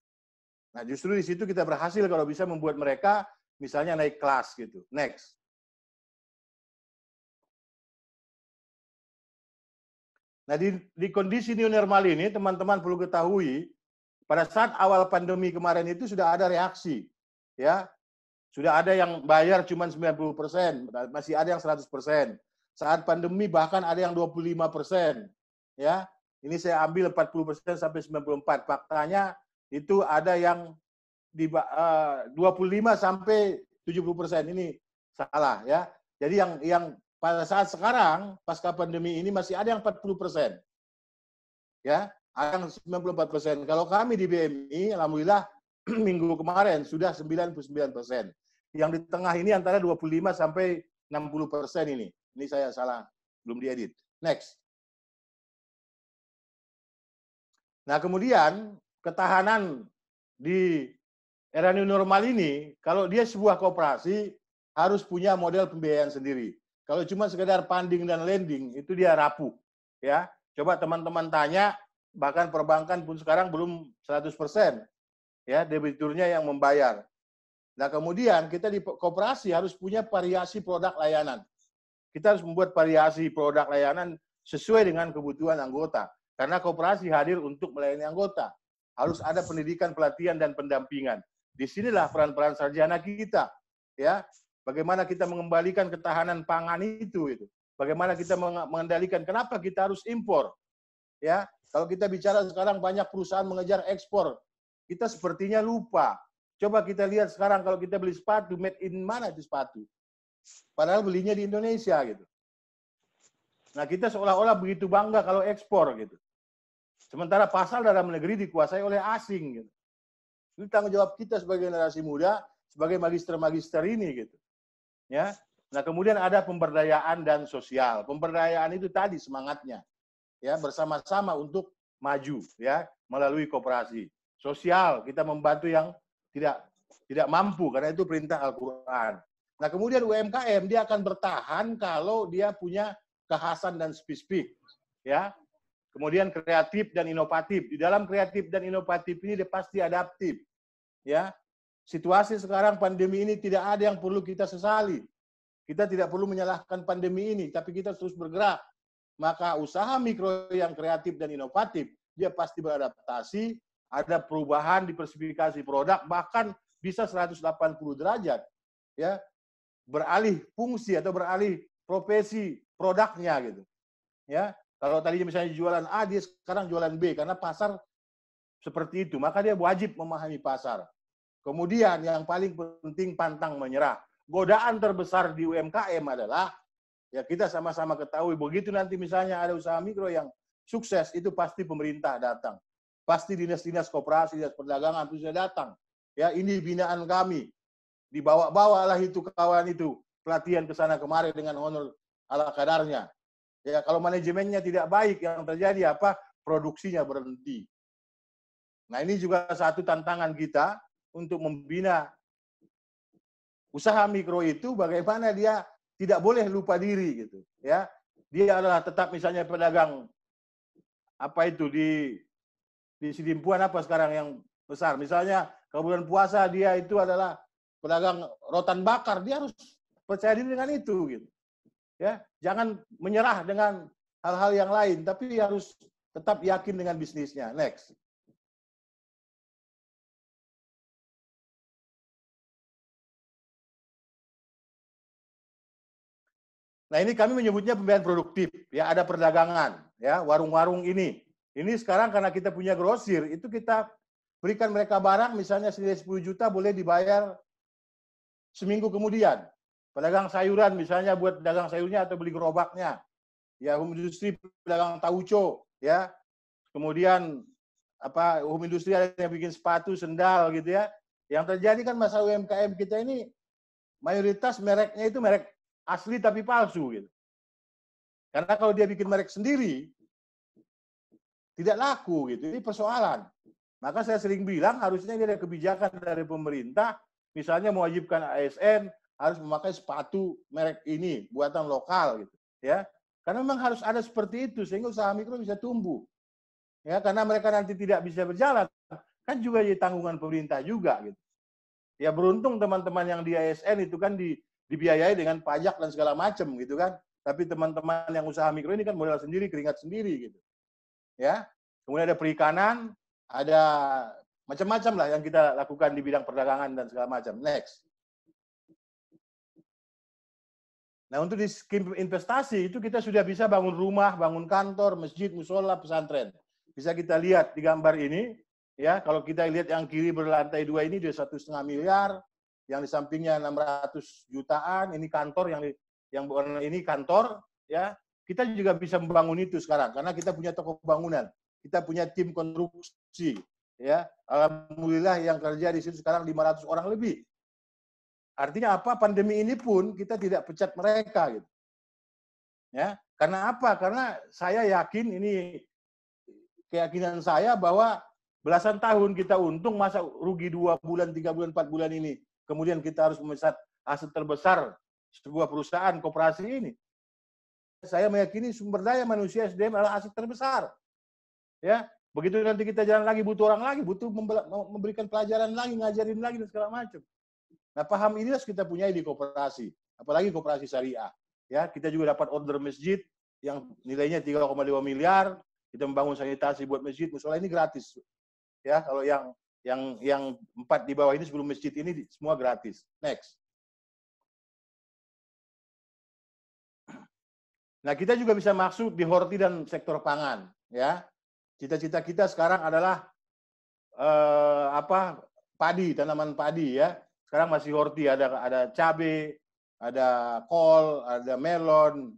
Nah, justru di situ kita berhasil kalau bisa membuat mereka misalnya naik kelas gitu. Next. Nah, di, di kondisi new normal ini, teman-teman perlu ketahui, pada saat awal pandemi kemarin itu sudah ada reaksi. ya Sudah ada yang bayar cuma 90 persen, masih ada yang 100 persen. Saat pandemi bahkan ada yang 25 persen. Ya, ini saya ambil 40 persen sampai 94. Faktanya itu ada yang di eh, uh, 25 sampai 70 persen. Ini salah ya. Jadi yang yang pada saat sekarang pasca pandemi ini masih ada yang 40 persen. Ya, ada yang 94 persen. Kalau kami di BMI, alhamdulillah <clears throat> minggu kemarin sudah 99 persen. Yang di tengah ini antara 25 sampai 60 persen ini. Ini saya salah, belum diedit. Next. Nah kemudian ketahanan di era new normal ini, kalau dia sebuah kooperasi harus punya model pembiayaan sendiri kalau cuma sekedar panding dan landing itu dia rapuh. Ya, coba teman-teman tanya, bahkan perbankan pun sekarang belum 100%. Ya, debiturnya yang membayar. Nah, kemudian kita di koperasi harus punya variasi produk layanan. Kita harus membuat variasi produk layanan sesuai dengan kebutuhan anggota. Karena koperasi hadir untuk melayani anggota. Harus ada pendidikan, pelatihan, dan pendampingan. Disinilah peran-peran sarjana kita. Ya, Bagaimana kita mengembalikan ketahanan pangan itu itu. Bagaimana kita mengendalikan kenapa kita harus impor? Ya, kalau kita bicara sekarang banyak perusahaan mengejar ekspor. Kita sepertinya lupa. Coba kita lihat sekarang kalau kita beli sepatu made in mana itu sepatu? Padahal belinya di Indonesia gitu. Nah, kita seolah-olah begitu bangga kalau ekspor gitu. Sementara pasal dalam negeri dikuasai oleh asing gitu. Ini tanggung jawab kita sebagai generasi muda, sebagai magister-magister ini gitu. Ya. Nah, kemudian ada pemberdayaan dan sosial. Pemberdayaan itu tadi semangatnya. Ya, bersama-sama untuk maju ya melalui kooperasi. Sosial kita membantu yang tidak tidak mampu karena itu perintah Al-Qur'an. Nah, kemudian UMKM dia akan bertahan kalau dia punya kekhasan dan spesifik ya. Kemudian kreatif dan inovatif. Di dalam kreatif dan inovatif ini dia pasti adaptif. Ya. Situasi sekarang pandemi ini tidak ada yang perlu kita sesali. Kita tidak perlu menyalahkan pandemi ini, tapi kita terus bergerak. Maka usaha mikro yang kreatif dan inovatif, dia pasti beradaptasi, ada perubahan di diversifikasi produk, bahkan bisa 180 derajat. ya Beralih fungsi atau beralih profesi produknya gitu. Ya, kalau tadi misalnya jualan A, dia sekarang jualan B karena pasar seperti itu. Maka dia wajib memahami pasar. Kemudian yang paling penting pantang menyerah. Godaan terbesar di UMKM adalah ya kita sama-sama ketahui begitu nanti misalnya ada usaha mikro yang sukses itu pasti pemerintah datang. Pasti dinas-dinas koperasi, dan perdagangan itu sudah datang. Ya ini binaan kami. Dibawa-bawalah itu kawan itu pelatihan ke sana kemari dengan honor ala kadarnya. Ya kalau manajemennya tidak baik yang terjadi apa? Produksinya berhenti. Nah ini juga satu tantangan kita untuk membina usaha mikro itu bagaimana dia tidak boleh lupa diri gitu ya dia adalah tetap misalnya pedagang apa itu di di Sidimpuan apa sekarang yang besar misalnya kemudian puasa dia itu adalah pedagang rotan bakar dia harus percaya diri dengan itu gitu ya jangan menyerah dengan hal-hal yang lain tapi harus tetap yakin dengan bisnisnya next Nah, ini kami menyebutnya pembiayaan produktif. Ya, ada perdagangan, ya, warung-warung ini. Ini sekarang karena kita punya grosir, itu kita berikan mereka barang misalnya senilai 10 juta boleh dibayar seminggu kemudian. Pedagang sayuran misalnya buat pedagang sayurnya atau beli gerobaknya. Ya, home industri pedagang tauco, ya. Kemudian apa home industri ada yang bikin sepatu, sendal gitu ya. Yang terjadi kan masa UMKM kita ini mayoritas mereknya itu merek asli tapi palsu gitu. Karena kalau dia bikin merek sendiri tidak laku gitu. Ini persoalan. Maka saya sering bilang harusnya ini ada kebijakan dari pemerintah misalnya mewajibkan ASN harus memakai sepatu merek ini buatan lokal gitu ya. Karena memang harus ada seperti itu sehingga usaha mikro bisa tumbuh. Ya, karena mereka nanti tidak bisa berjalan kan juga jadi tanggungan pemerintah juga gitu. Ya beruntung teman-teman yang di ASN itu kan di dibiayai dengan pajak dan segala macam gitu kan. Tapi teman-teman yang usaha mikro ini kan modal sendiri, keringat sendiri gitu. Ya. Kemudian ada perikanan, ada macam-macam lah yang kita lakukan di bidang perdagangan dan segala macam. Next. Nah, untuk di skim investasi itu kita sudah bisa bangun rumah, bangun kantor, masjid, musola, pesantren. Bisa kita lihat di gambar ini, ya kalau kita lihat yang kiri berlantai dua ini dia satu setengah miliar, yang di sampingnya 600 jutaan, ini kantor yang di, yang ini kantor, ya kita juga bisa membangun itu sekarang karena kita punya toko bangunan, kita punya tim konstruksi, ya alhamdulillah yang kerja di sini sekarang 500 orang lebih. Artinya apa? Pandemi ini pun kita tidak pecat mereka gitu. Ya, karena apa? Karena saya yakin ini keyakinan saya bahwa belasan tahun kita untung masa rugi dua bulan, tiga bulan, empat bulan ini Kemudian kita harus memisah aset terbesar sebuah perusahaan koperasi ini. Saya meyakini sumber daya manusia SDM adalah aset terbesar. Ya, begitu nanti kita jalan lagi butuh orang lagi, butuh memberikan pelajaran lagi, ngajarin lagi dan segala macam. Nah, paham ini harus kita punya di koperasi, apalagi koperasi syariah. Ya, kita juga dapat order masjid yang nilainya 3,5 miliar, kita membangun sanitasi buat masjid, musola ini gratis. Ya, kalau yang yang yang empat di bawah ini sebelum masjid ini semua gratis. Next. Nah, kita juga bisa masuk di horti dan sektor pangan, ya. Cita-cita kita sekarang adalah eh, apa? padi, tanaman padi ya. Sekarang masih horti ada ada cabe, ada kol, ada melon,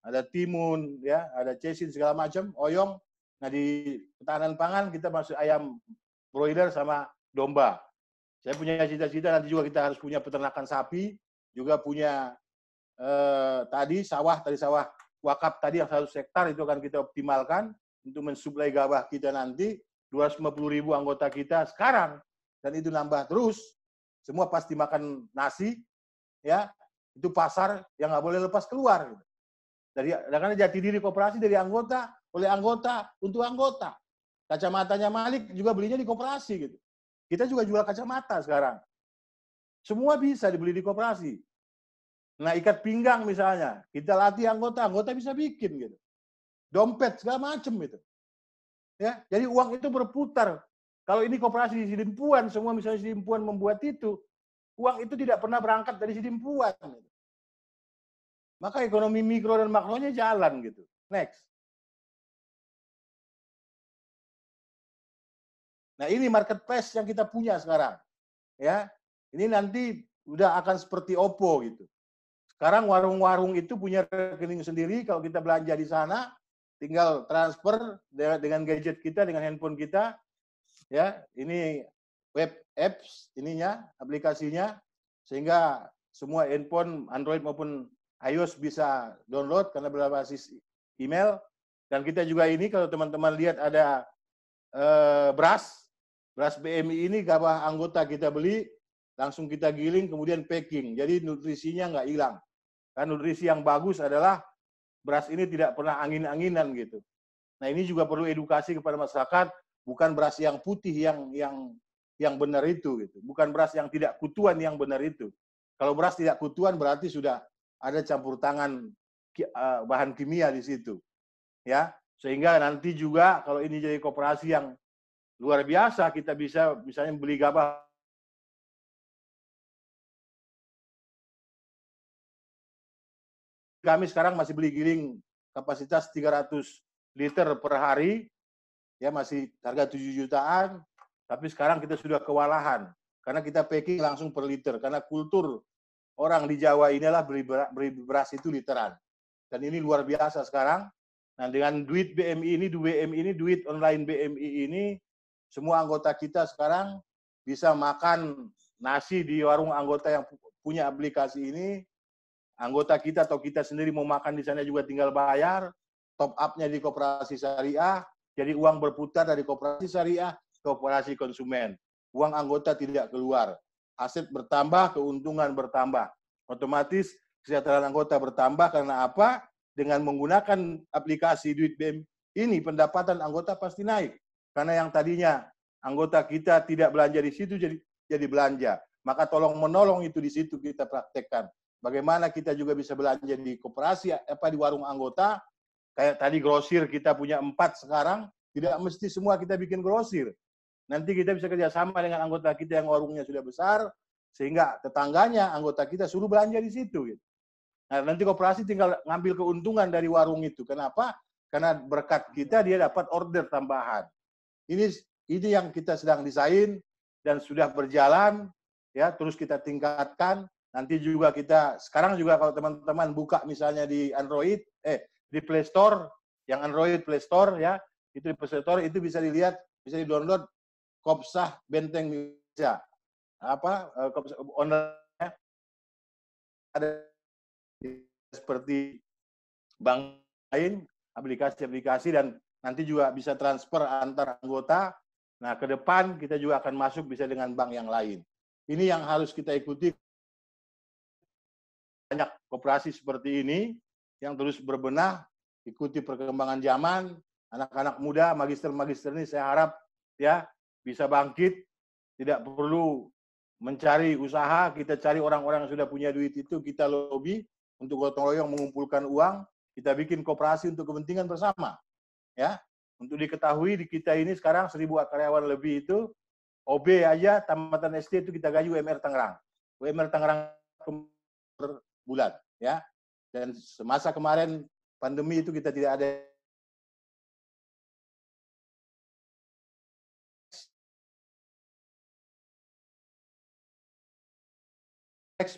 ada timun ya, ada cesin segala macam, oyong. Nah, di ketahanan pangan kita masuk ayam broiler sama domba. Saya punya cita-cita nanti juga kita harus punya peternakan sapi, juga punya eh, tadi sawah, tadi sawah wakaf tadi yang 100 hektar itu akan kita optimalkan untuk mensuplai gabah kita nanti 250 ribu anggota kita sekarang dan itu nambah terus semua pasti makan nasi ya itu pasar yang nggak boleh lepas keluar gitu. dari karena jati diri koperasi dari anggota oleh anggota untuk anggota Kacamatanya Malik juga belinya di koperasi gitu. Kita juga jual kacamata sekarang. Semua bisa dibeli di koperasi. Nah, ikat pinggang misalnya, kita latih anggota, anggota bisa bikin gitu. Dompet segala macam gitu. Ya, jadi uang itu berputar. Kalau ini koperasi di Sidimpuan, semua misalnya Sidimpuan membuat itu, uang itu tidak pernah berangkat dari Sidimpuan. Gitu. Maka ekonomi mikro dan makronya jalan gitu. Next. Nah, ini marketplace yang kita punya sekarang. Ya. Ini nanti udah akan seperti Oppo gitu. Sekarang warung-warung itu punya rekening sendiri kalau kita belanja di sana tinggal transfer dengan gadget kita dengan handphone kita ya ini web apps ininya aplikasinya sehingga semua handphone Android maupun iOS bisa download karena berbasis email dan kita juga ini kalau teman-teman lihat ada eh, beras beras BMI ini gabah anggota kita beli, langsung kita giling, kemudian packing. Jadi nutrisinya nggak hilang. kan nutrisi yang bagus adalah beras ini tidak pernah angin-anginan gitu. Nah ini juga perlu edukasi kepada masyarakat, bukan beras yang putih yang yang yang benar itu gitu. Bukan beras yang tidak kutuan yang benar itu. Kalau beras tidak kutuan berarti sudah ada campur tangan eh, bahan kimia di situ. Ya, sehingga nanti juga kalau ini jadi koperasi yang luar biasa kita bisa misalnya beli gabah kami sekarang masih beli giling kapasitas 300 liter per hari ya masih harga 7 jutaan tapi sekarang kita sudah kewalahan karena kita packing langsung per liter karena kultur orang di Jawa inilah beli beras itu literan dan ini luar biasa sekarang Nah, dengan duit BMI ini, duit BMI ini, duit online BMI ini, semua anggota kita sekarang bisa makan nasi di warung anggota yang punya aplikasi ini. Anggota kita atau kita sendiri mau makan di sana juga tinggal bayar. Top up-nya di kooperasi syariah, jadi uang berputar dari kooperasi syariah ke koperasi konsumen. Uang anggota tidak keluar. Aset bertambah, keuntungan bertambah. Otomatis kesejahteraan anggota bertambah karena apa? Dengan menggunakan aplikasi duit BM ini pendapatan anggota pasti naik karena yang tadinya anggota kita tidak belanja di situ jadi jadi belanja. Maka tolong menolong itu di situ kita praktekkan. Bagaimana kita juga bisa belanja di koperasi apa di warung anggota? Kayak tadi grosir kita punya empat sekarang, tidak mesti semua kita bikin grosir. Nanti kita bisa kerjasama dengan anggota kita yang warungnya sudah besar, sehingga tetangganya anggota kita suruh belanja di situ. Gitu. Nah nanti koperasi tinggal ngambil keuntungan dari warung itu. Kenapa? Karena berkat kita dia dapat order tambahan. Ini ini yang kita sedang desain dan sudah berjalan ya terus kita tingkatkan nanti juga kita sekarang juga kalau teman-teman buka misalnya di Android eh di Play Store yang Android Play Store ya itu di Play Store itu bisa dilihat bisa di-download Kopsah Benteng Indonesia apa eh, Kopsah online ada seperti bank lain aplikasi-aplikasi dan nanti juga bisa transfer antar anggota. Nah, ke depan kita juga akan masuk bisa dengan bank yang lain. Ini yang harus kita ikuti. Banyak kooperasi seperti ini yang terus berbenah, ikuti perkembangan zaman, anak-anak muda, magister-magister ini saya harap ya bisa bangkit, tidak perlu mencari usaha, kita cari orang-orang yang sudah punya duit itu, kita lobby untuk gotong royong mengumpulkan uang, kita bikin kooperasi untuk kepentingan bersama ya untuk diketahui di kita ini sekarang 1000 karyawan lebih itu OB aja tamatan SD itu kita gaji UMR Tangerang. UMR Tangerang per bulan ya. Dan semasa kemarin pandemi itu kita tidak ada next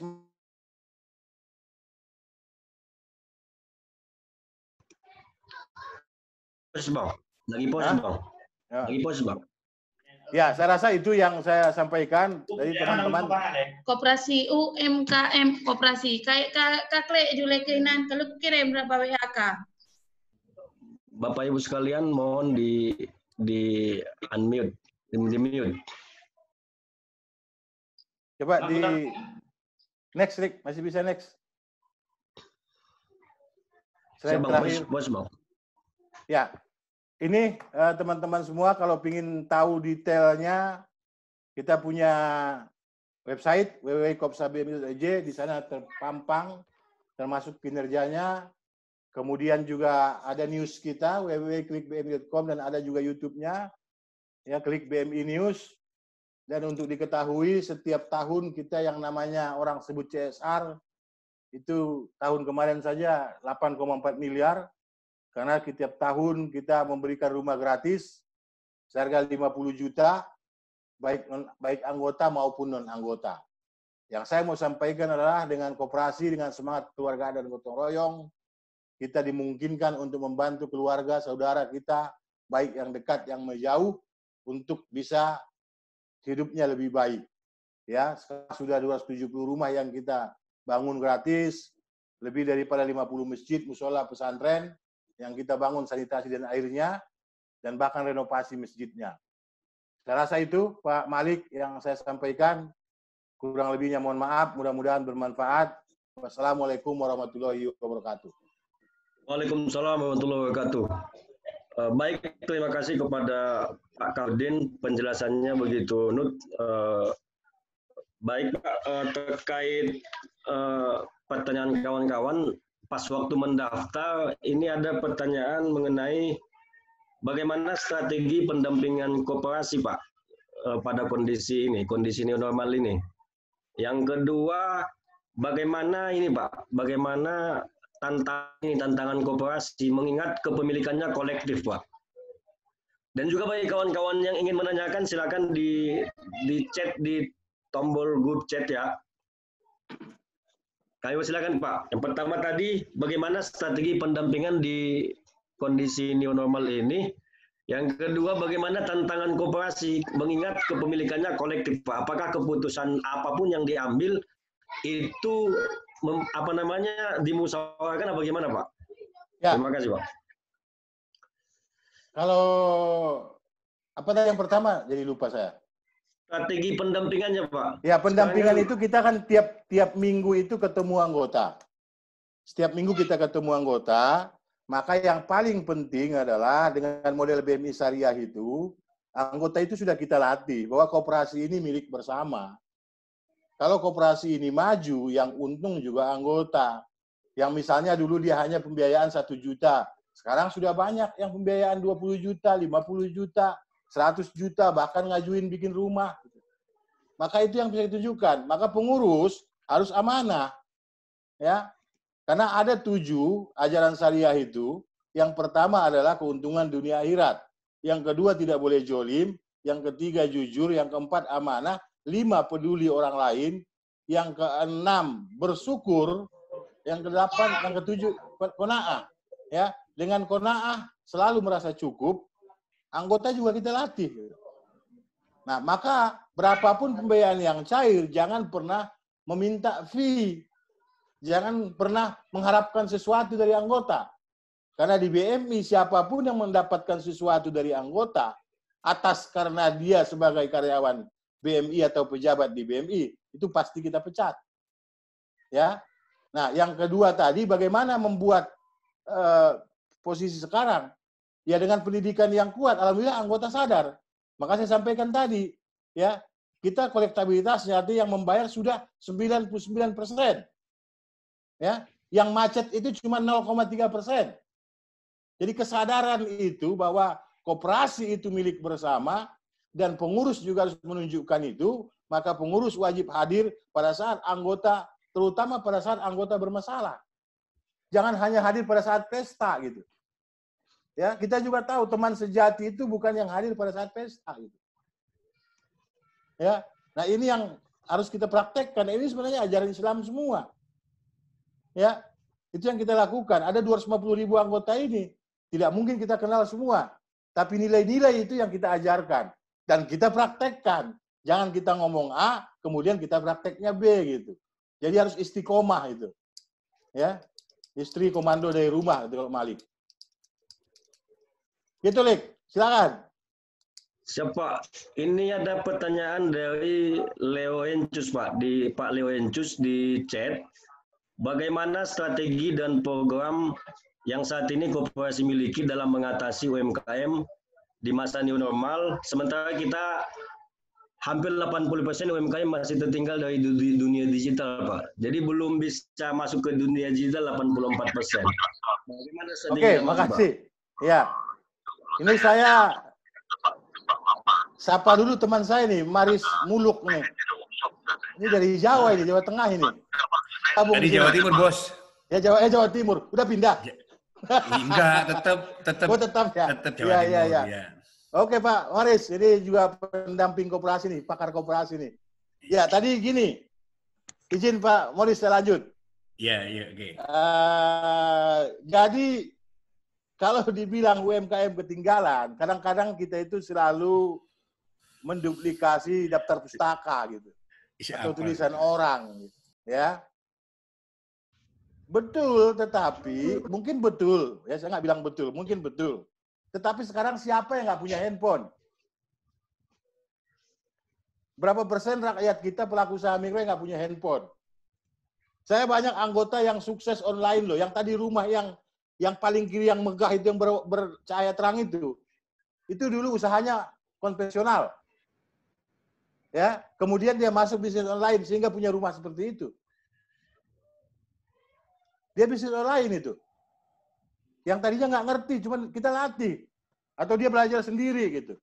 post bang lagi post bang ya. lagi post bang Ya, saya rasa itu yang saya sampaikan dari teman-teman. Koperasi UMKM, koperasi. Kayak kak jule kalau kirim berapa WHK? Bapak Ibu sekalian, mohon di di unmute, di, di mute. Coba di next, Rick. Masih bisa next. Saya bang, Bos, bos, bang. Ya, ini eh, teman-teman eh, semua kalau ingin tahu detailnya, kita punya website www.kopsabmi.ej, di sana terpampang termasuk kinerjanya. Kemudian juga ada news kita www.klikbmi.com dan ada juga YouTube-nya ya klik BMI News. Dan untuk diketahui setiap tahun kita yang namanya orang sebut CSR itu tahun kemarin saja 8,4 miliar karena setiap tahun kita memberikan rumah gratis seharga 50 juta baik baik anggota maupun non anggota. Yang saya mau sampaikan adalah dengan kooperasi, dengan semangat keluarga dan gotong royong, kita dimungkinkan untuk membantu keluarga, saudara kita, baik yang dekat, yang menjauh, untuk bisa hidupnya lebih baik. Ya, sudah 270 rumah yang kita bangun gratis, lebih daripada 50 masjid, musola, pesantren, yang kita bangun sanitasi dan airnya dan bahkan renovasi masjidnya. Saya rasa itu Pak Malik yang saya sampaikan. Kurang lebihnya mohon maaf, mudah-mudahan bermanfaat. Wassalamualaikum warahmatullahi wabarakatuh. Waalaikumsalam warahmatullahi wabarakatuh. Eh, baik, terima kasih kepada Pak Kaudin penjelasannya begitu nut. Eh, baik eh, terkait pertanyaan kawan-kawan, pas waktu mendaftar ini ada pertanyaan mengenai bagaimana strategi pendampingan koperasi Pak eh, pada kondisi ini, kondisi new normal ini. Yang kedua, bagaimana ini Pak, bagaimana tantangan tantangan koperasi mengingat kepemilikannya kolektif Pak. Dan juga bagi kawan-kawan yang ingin menanyakan silakan di di chat di tombol grup chat ya kami silakan Pak. Yang pertama tadi bagaimana strategi pendampingan di kondisi new normal ini. Yang kedua bagaimana tantangan kooperasi mengingat kepemilikannya kolektif Pak. Apakah keputusan apapun yang diambil itu mem, apa namanya dimusawarkan atau bagaimana Pak? Ya. Terima kasih Pak. Kalau apa tadi yang pertama jadi lupa saya. Strategi pendampingannya, Pak. Ya, pendampingan Sekarang... itu kita kan tiap tiap minggu itu ketemu anggota. Setiap minggu kita ketemu anggota, maka yang paling penting adalah dengan model BMI syariah itu, anggota itu sudah kita latih bahwa kooperasi ini milik bersama. Kalau kooperasi ini maju, yang untung juga anggota. Yang misalnya dulu dia hanya pembiayaan satu juta, sekarang sudah banyak yang pembiayaan 20 juta, 50 juta, 100 juta, bahkan ngajuin bikin rumah. Maka itu yang bisa ditunjukkan. Maka pengurus harus amanah. Ya. Karena ada tujuh ajaran syariah itu. Yang pertama adalah keuntungan dunia akhirat. Yang kedua tidak boleh jolim. Yang ketiga jujur. Yang keempat amanah. Lima peduli orang lain. Yang keenam bersyukur. Yang kedelapan, yang ketujuh kona'ah. Ya. Dengan kona'ah selalu merasa cukup anggota juga kita latih. Nah, maka berapapun pembiayaan yang cair, jangan pernah meminta fee. Jangan pernah mengharapkan sesuatu dari anggota. Karena di BMI siapapun yang mendapatkan sesuatu dari anggota atas karena dia sebagai karyawan BMI atau pejabat di BMI, itu pasti kita pecat. Ya. Nah, yang kedua tadi bagaimana membuat uh, posisi sekarang Ya dengan pendidikan yang kuat, alhamdulillah anggota sadar. Maka saya sampaikan tadi, ya kita kolektabilitas jadi yang membayar sudah 99 persen. Ya, yang macet itu cuma 0,3 persen. Jadi kesadaran itu bahwa koperasi itu milik bersama dan pengurus juga harus menunjukkan itu, maka pengurus wajib hadir pada saat anggota, terutama pada saat anggota bermasalah. Jangan hanya hadir pada saat pesta gitu. Ya, kita juga tahu teman sejati itu bukan yang hadir pada saat pesta gitu. Ya. Nah, ini yang harus kita praktekkan. Ini sebenarnya ajaran Islam semua. Ya. Itu yang kita lakukan. Ada 250 ribu anggota ini. Tidak mungkin kita kenal semua. Tapi nilai-nilai itu yang kita ajarkan. Dan kita praktekkan. Jangan kita ngomong A, kemudian kita prakteknya B gitu. Jadi harus istiqomah itu. Ya. Istri komando dari rumah kalau Malik. Gitu, Lik. Silakan. Siapa? Ini ada pertanyaan dari Leo Encus, Pak. Di Pak Leo Encus di chat. Bagaimana strategi dan program yang saat ini koperasi miliki dalam mengatasi UMKM di masa new normal, sementara kita hampir 80% UMKM masih tertinggal dari dunia digital, Pak. Jadi belum bisa masuk ke dunia digital 84%. Bagaimana strategi? Oke, okay, makasih. Pak? Ya, ini saya siapa dulu teman saya nih, Maris Muluk nih. Ini dari Jawa ini, Jawa Tengah ini. Tabung dari Jawa Timur, Bos. Ya Jawa eh Jawa Timur, udah pindah. Ya. enggak, tetap tetap oh, tetap ya. Tetap Jawa ya, Timur. Ya, ya. ya. Oke Pak Maris, ini juga pendamping koperasi nih, pakar koperasi nih. Ya, iya. tadi gini. Izin Pak Maris saya lanjut. Iya, iya, oke. Okay. Uh, eh, jadi kalau dibilang UMKM ketinggalan, kadang-kadang kita itu selalu menduplikasi daftar pustaka gitu. Siapa? Atau tulisan orang gitu, ya. Betul, tetapi mungkin betul. Ya saya nggak bilang betul, mungkin betul. Tetapi sekarang siapa yang nggak punya handphone? Berapa persen rakyat kita pelaku usaha mikro yang nggak punya handphone? Saya banyak anggota yang sukses online loh, yang tadi rumah yang yang paling kiri yang megah itu yang ber, bercahaya terang itu. Itu dulu usahanya konvensional. Ya, kemudian dia masuk bisnis online sehingga punya rumah seperti itu. Dia bisnis online itu. Yang tadinya nggak ngerti, cuman kita latih. Atau dia belajar sendiri gitu.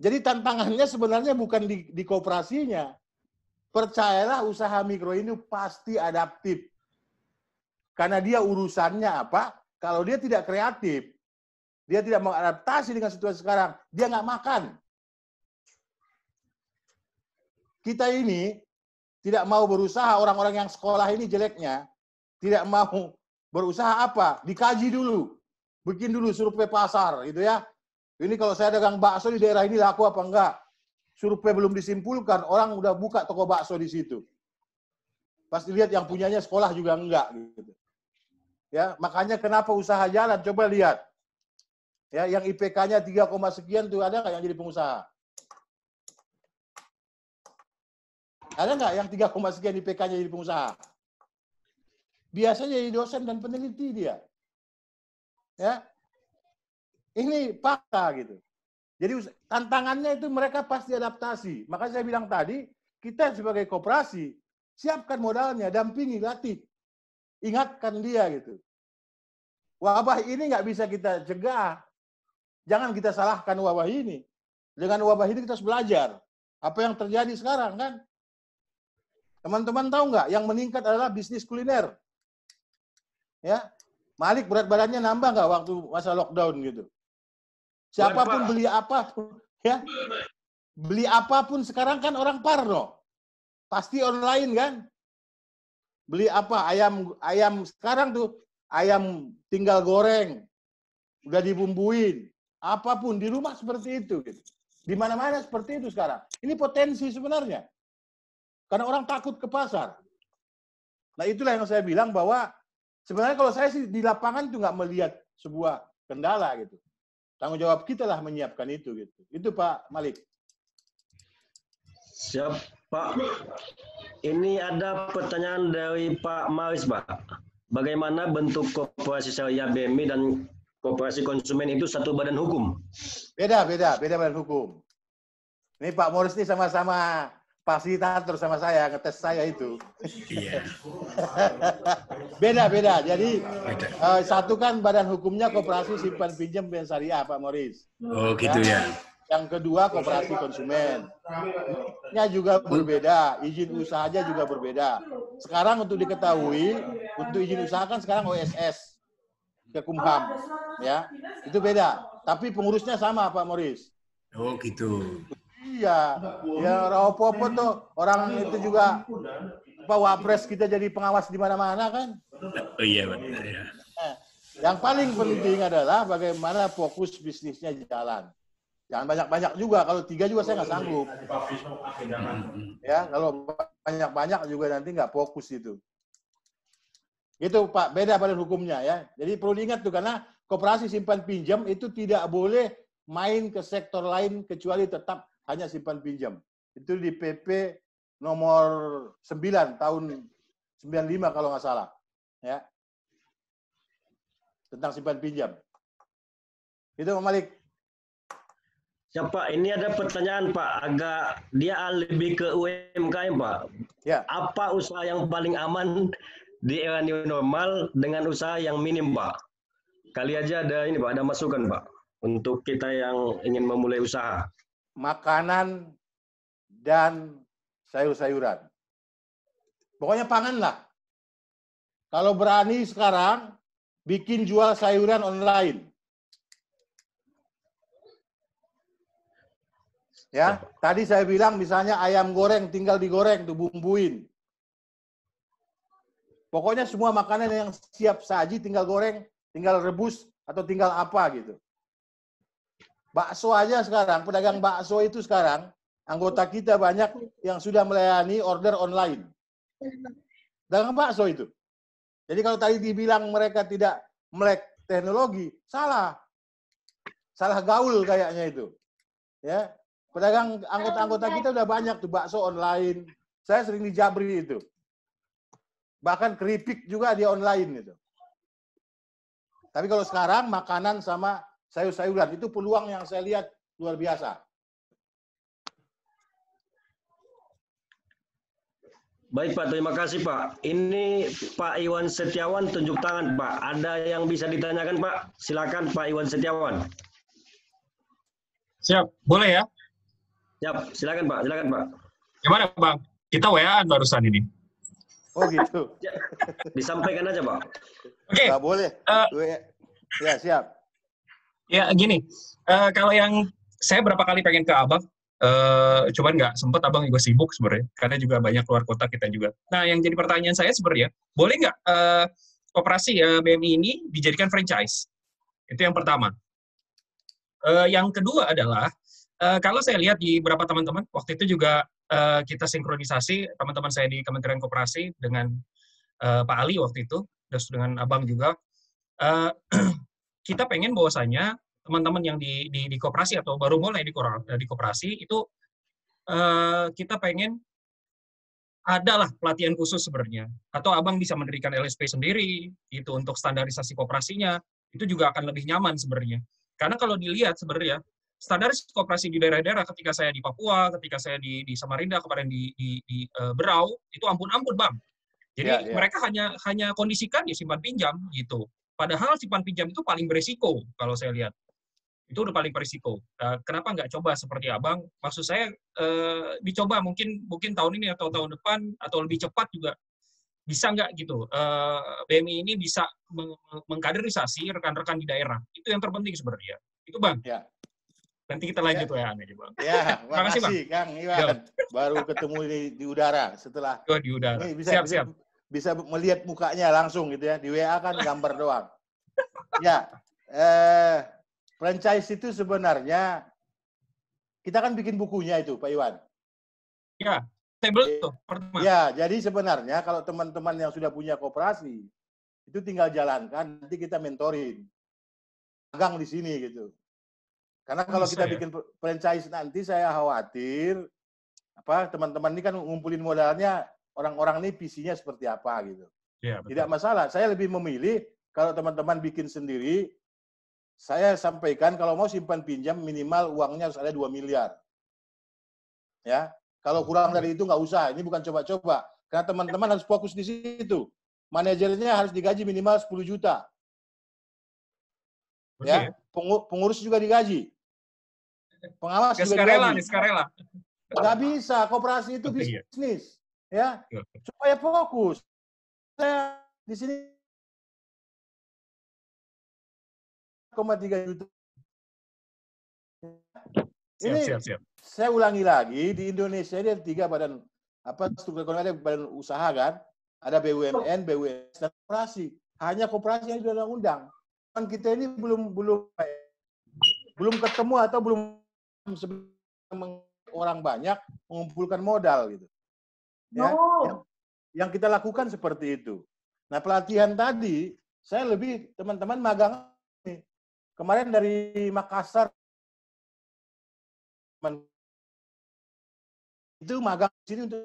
Jadi tantangannya sebenarnya bukan di, di kooperasinya. Percayalah usaha mikro ini pasti adaptif karena dia urusannya apa? Kalau dia tidak kreatif, dia tidak mengadaptasi dengan situasi sekarang, dia nggak makan. Kita ini tidak mau berusaha, orang-orang yang sekolah ini jeleknya, tidak mau berusaha apa? Dikaji dulu. Bikin dulu survei pasar, gitu ya. Ini kalau saya dagang bakso di daerah ini laku apa enggak? Survei belum disimpulkan, orang udah buka toko bakso di situ. Pasti lihat yang punyanya sekolah juga enggak. Gitu. Ya, makanya kenapa usaha jalan? Coba lihat. Ya, yang IPK-nya 3, sekian tuh ada nggak yang jadi pengusaha? Ada nggak yang 3, sekian IPK-nya jadi pengusaha? Biasanya jadi dosen dan peneliti dia. Ya. Ini fakta gitu. Jadi tantangannya itu mereka pasti adaptasi. Makanya saya bilang tadi, kita sebagai koperasi siapkan modalnya, dampingi, latih ingatkan dia gitu. Wabah ini nggak bisa kita cegah. Jangan kita salahkan wabah ini. Dengan wabah ini kita harus belajar. Apa yang terjadi sekarang kan? Teman-teman tahu nggak? Yang meningkat adalah bisnis kuliner. Ya, Malik berat badannya nambah nggak waktu masa lockdown gitu? Siapapun beli apa, ya beli apapun sekarang kan orang parno, pasti online kan? Beli apa ayam ayam sekarang tuh ayam tinggal goreng, udah dibumbuin, apapun di rumah seperti itu. Gitu. Di mana-mana seperti itu sekarang. Ini potensi sebenarnya. Karena orang takut ke pasar. Nah itulah yang saya bilang bahwa sebenarnya kalau saya sih di lapangan itu nggak melihat sebuah kendala gitu. Tanggung jawab kita lah menyiapkan itu gitu. Itu Pak Malik. Siap Pak. Ini ada pertanyaan dari Pak Maris Pak bagaimana bentuk kooperasi syariah BMI dan kooperasi konsumen itu satu badan hukum? Beda, beda, beda badan hukum. Ini Pak Moris ini sama-sama fasilitator sama saya, ngetes saya itu. Iya. <laughs> beda, beda. Jadi beda. Uh, satu kan badan hukumnya kooperasi simpan pinjam dan syariah Pak Moris. Oh, gitu ya. ya. Yang kedua koperasi konsumen. Ini juga berbeda, izin usaha aja juga berbeda. Sekarang untuk diketahui, untuk izin usaha kan sekarang OSS ke Kumham, ya. Itu beda, tapi pengurusnya sama Pak Moris. Oh gitu. Iya, ya orang apa-apa tuh orang itu juga Pak Wapres kita jadi pengawas di mana-mana kan. Oh iya benar ya. Nah, yang paling penting adalah bagaimana fokus bisnisnya jalan jangan banyak-banyak juga kalau tiga juga saya nggak sanggup hmm, hmm. ya kalau banyak-banyak juga nanti nggak fokus itu. gitu pak beda pada hukumnya ya jadi perlu diingat tuh karena koperasi simpan pinjam itu tidak boleh main ke sektor lain kecuali tetap hanya simpan pinjam itu di PP nomor 9 tahun 95 kalau nggak salah ya tentang simpan pinjam itu Pak Malik Ya Pak, ini ada pertanyaan Pak, agak dia lebih ke UMKM ya, Pak. Ya. Apa usaha yang paling aman di era new normal dengan usaha yang minim Pak? Kali aja ada ini Pak, ada masukan Pak untuk kita yang ingin memulai usaha. Makanan dan sayur-sayuran. Pokoknya pangan lah. Kalau berani sekarang bikin jual sayuran online Ya, tadi saya bilang misalnya ayam goreng tinggal digoreng tuh bumbuin. Pokoknya semua makanan yang siap saji tinggal goreng, tinggal rebus atau tinggal apa gitu. Bakso aja sekarang, pedagang bakso itu sekarang anggota kita banyak yang sudah melayani order online. Dagang bakso itu. Jadi kalau tadi dibilang mereka tidak melek teknologi, salah. Salah gaul kayaknya itu. Ya, Pedagang anggota-anggota kita udah banyak tuh bakso online. Saya sering dijabri itu. Bahkan keripik juga dia online itu. Tapi kalau sekarang makanan sama sayur-sayuran itu peluang yang saya lihat luar biasa. Baik Pak, terima kasih Pak. Ini Pak Iwan Setiawan tunjuk tangan Pak. Ada yang bisa ditanyakan Pak? Silakan Pak Iwan Setiawan. Siap, boleh ya? Siap, silakan Pak, silakan Pak. Gimana Bang? Kita wa barusan ini. Oh gitu. <laughs> Ya, disampaikan aja Pak. Oke. Okay. Nah, boleh. Uh, ya siap. Ya gini, uh, kalau yang saya berapa kali pengen ke Abang, uh, cuman nggak sempet Abang juga sibuk sebenarnya, karena juga banyak keluar kota kita juga. Nah yang jadi pertanyaan saya sebenarnya, boleh nggak uh, operasi uh, BMI ini dijadikan franchise? Itu yang pertama. Uh, yang kedua adalah Eh, kalau saya lihat di beberapa teman-teman waktu itu juga uh, kita sinkronisasi teman-teman saya di Kementerian Koperasi dengan uh, Pak Ali waktu itu dan dengan Abang juga uh, <clears throat> kita pengen bahwasanya teman-teman yang di, di di koperasi atau baru mulai di di koperasi itu uh, kita pengen adalah pelatihan khusus sebenarnya atau abang bisa mendirikan LSP sendiri itu untuk standarisasi koperasinya itu juga akan lebih nyaman sebenarnya karena kalau dilihat sebenarnya standar kooperasi di daerah-daerah ketika saya di Papua, ketika saya di, di Samarinda kemarin di, di, di uh, Berau itu ampun-ampun bang. Jadi yeah, yeah. mereka hanya hanya kondisikan ya simpan pinjam gitu. Padahal simpan pinjam itu paling beresiko kalau saya lihat. Itu udah paling berisiko. Nah, kenapa nggak coba seperti abang? Maksud saya eh, dicoba mungkin mungkin tahun ini atau tahun depan atau lebih cepat juga bisa nggak gitu eh, BMI ini bisa mengkaderisasi rekan-rekan di daerah itu yang terpenting sebenarnya itu bang ya Nanti kita lanjut ya, WA-nya, Bang. Ya, <laughs> makasih Bang. Kang Iwan. Baru ketemu di, di udara setelah. Oh, di udara. Ini bisa, siap, bisa, siap. Bisa melihat mukanya langsung gitu ya. Di WA kan <laughs> gambar doang. ya, eh, franchise itu sebenarnya kita kan bikin bukunya itu, Pak Iwan. Ya, table itu eh, pertama. Ya, jadi sebenarnya kalau teman-teman yang sudah punya kooperasi itu tinggal jalankan, nanti kita mentorin. agang di sini gitu. Karena kalau Bisa kita ya? bikin franchise nanti saya khawatir apa teman-teman ini kan ngumpulin modalnya orang-orang ini visinya seperti apa gitu. Ya, Tidak masalah. Saya lebih memilih kalau teman-teman bikin sendiri, saya sampaikan kalau mau simpan pinjam minimal uangnya harus ada 2 miliar. Ya, kalau kurang dari itu nggak usah. Ini bukan coba-coba. Karena teman-teman harus fokus di situ. Manajernya harus digaji minimal 10 juta. ya, ya? pengurus juga digaji. Pengawas juga sekarela, nih, sekarela. Gak bisa, koperasi itu iya. bisnis. Ya, iya. supaya fokus. Saya di sini 1,3 juta. Ini siap, siap, siap. saya ulangi lagi di Indonesia ini ada tiga badan apa struktur ekonomi ada badan usaha kan, ada BUMN, BUMN, dan koperasi. Hanya koperasi yang di undang-undang. Kan kita ini belum belum belum ketemu atau belum orang banyak mengumpulkan modal gitu. Ya, no. yang, kita lakukan seperti itu. Nah pelatihan tadi saya lebih teman-teman magang kemarin dari Makassar itu magang di sini untuk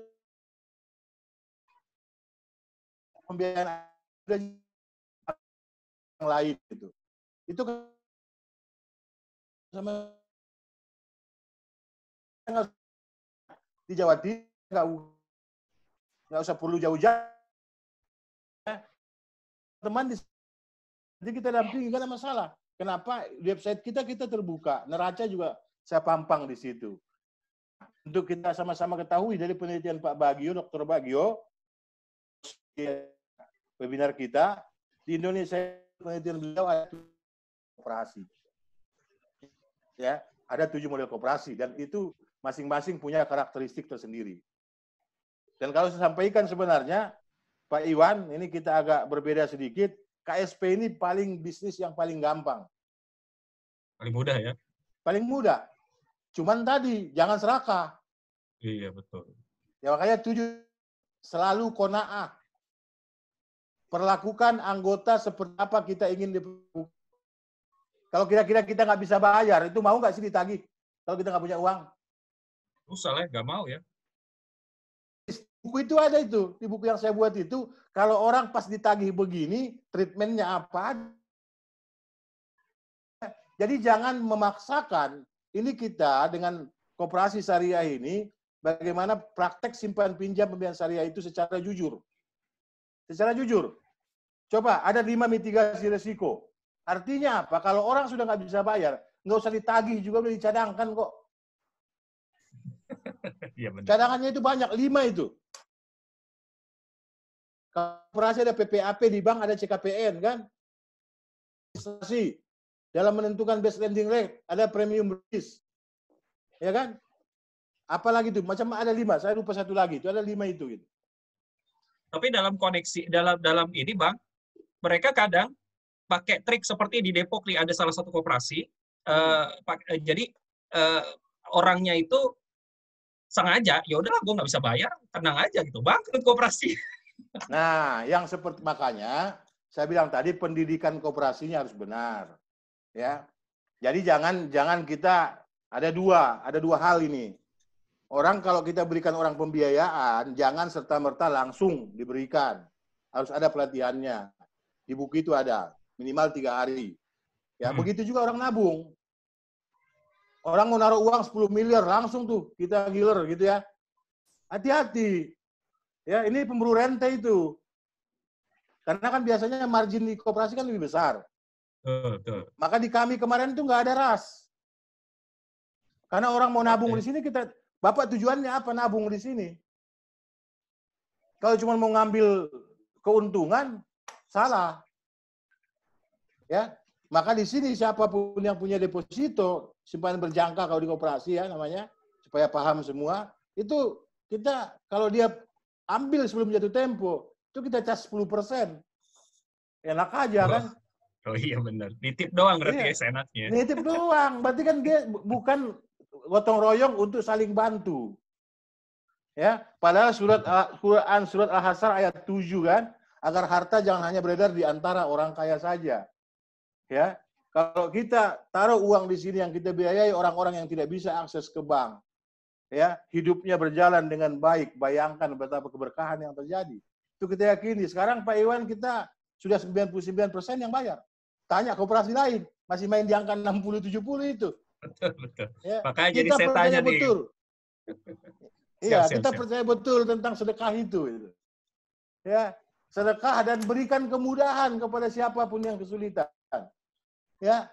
pembiayaan yang lain gitu. itu. Itu kan sama di Jawa Timur nggak usah perlu jauh-jauh. Teman di jadi kita dampingi nggak ada masalah. Kenapa website kita kita terbuka, neraca juga saya pampang di situ. Untuk kita sama-sama ketahui dari penelitian Pak Bagio, Dr. Bagio, webinar kita di Indonesia penelitian beliau ada operasi Ya, ada tujuh model operasi dan itu masing-masing punya karakteristik tersendiri. Dan kalau saya sampaikan sebenarnya, Pak Iwan, ini kita agak berbeda sedikit. KSP ini paling bisnis yang paling gampang. Paling mudah ya? Paling mudah. Cuman tadi, jangan serakah. Iya, betul. Ya makanya tujuh, selalu kona'ah. Perlakukan anggota seperti apa kita ingin diperlukan. Kalau kira-kira kita nggak bisa bayar, itu mau nggak sih ditagih? Kalau kita nggak punya uang? Susah lah, nggak mau ya. Buku itu ada itu, di buku yang saya buat itu, kalau orang pas ditagih begini, treatmentnya apa? Jadi jangan memaksakan, ini kita dengan kooperasi syariah ini, bagaimana praktek simpan pinjam pembiayaan syariah itu secara jujur. Secara jujur. Coba, ada lima mitigasi risiko. Artinya apa? Kalau orang sudah nggak bisa bayar, nggak usah ditagih juga udah dicadangkan kok ya, benar. Cadangannya itu banyak, lima itu. Koperasi ada PPAP, di bank ada CKPN, kan? Investasi. Dalam menentukan best lending rate, ada premium risk. Ya kan? Apalagi itu, macam ada lima, saya lupa satu lagi, itu ada lima itu. Gitu. Tapi dalam koneksi, dalam dalam ini bang, mereka kadang pakai trik seperti di Depok nih ada salah satu koperasi, uh, pak, uh, jadi uh, orangnya itu sengaja ya udahlah gue nggak bisa bayar tenang aja gitu bangkrut kooperasi <laughs> nah yang seperti makanya saya bilang tadi pendidikan kooperasinya harus benar ya jadi jangan jangan kita ada dua ada dua hal ini orang kalau kita berikan orang pembiayaan jangan serta merta langsung diberikan harus ada pelatihannya di buku itu ada minimal tiga hari ya hmm. begitu juga orang nabung Orang mau naruh uang 10 miliar, langsung tuh kita giler gitu ya. Hati-hati. Ya, ini pemburu rente itu. Karena kan biasanya margin di koperasi kan lebih besar. Betul, Maka di kami kemarin tuh nggak ada ras. Karena orang mau nabung di sini kita, Bapak tujuannya apa nabung di sini? Kalau cuma mau ngambil keuntungan, salah. Ya, maka di sini siapapun yang punya deposito simpanan berjangka kalau di koperasi ya namanya supaya paham semua itu kita kalau dia ambil sebelum jatuh tempo itu kita cas 10 persen enak aja kan oh iya benar nitip doang berarti iya. ya senatnya nitip doang berarti kan dia bukan gotong royong untuk saling bantu ya padahal surat Quran surat Al-Hasr ayat 7 kan agar harta jangan hanya beredar di antara orang kaya saja ya kalau kita taruh uang di sini yang kita biayai orang-orang yang tidak bisa akses ke bank, ya hidupnya berjalan dengan baik. Bayangkan betapa keberkahan yang terjadi. Itu kita yakini. Sekarang Pak Iwan kita sudah 99% yang bayar. Tanya kooperasi lain, masih main di angka 60-70 itu. Betul, betul. Ya, Makanya kita jadi saya tanya nih. Betul. <laughs> Iya, kita siap. percaya betul tentang sedekah itu. Gitu. Ya, sedekah dan berikan kemudahan kepada siapapun yang kesulitan ya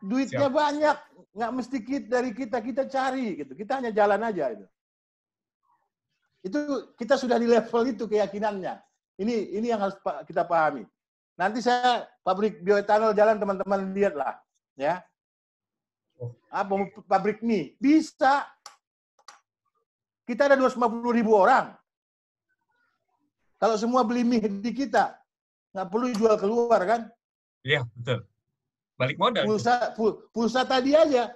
duitnya Siap. banyak nggak mesti kita dari kita kita cari gitu kita hanya jalan aja itu itu kita sudah di level itu keyakinannya ini ini yang harus kita pahami nanti saya pabrik bioetanol jalan teman-teman lihatlah ya apa ah, pabrik mie bisa kita ada 250 ribu orang kalau semua beli mie di kita nggak perlu jual keluar kan Iya, betul. Balik modal. Pulsa, pul, pulsa tadi aja.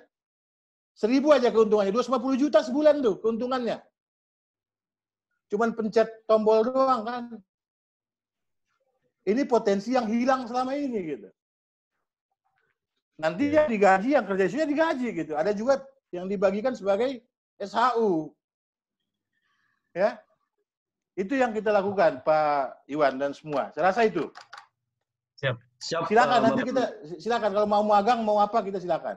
Seribu aja keuntungannya. 250 juta sebulan tuh keuntungannya. Cuman pencet tombol doang kan. Ini potensi yang hilang selama ini gitu. Nanti iya. yang digaji, yang kerja isunya digaji gitu. Ada juga yang dibagikan sebagai SHU. Ya. Itu yang kita lakukan Pak Iwan dan semua. Saya rasa itu. Siap. Siap. Silakan uh, nanti kita silakan kalau mau magang mau apa kita silakan.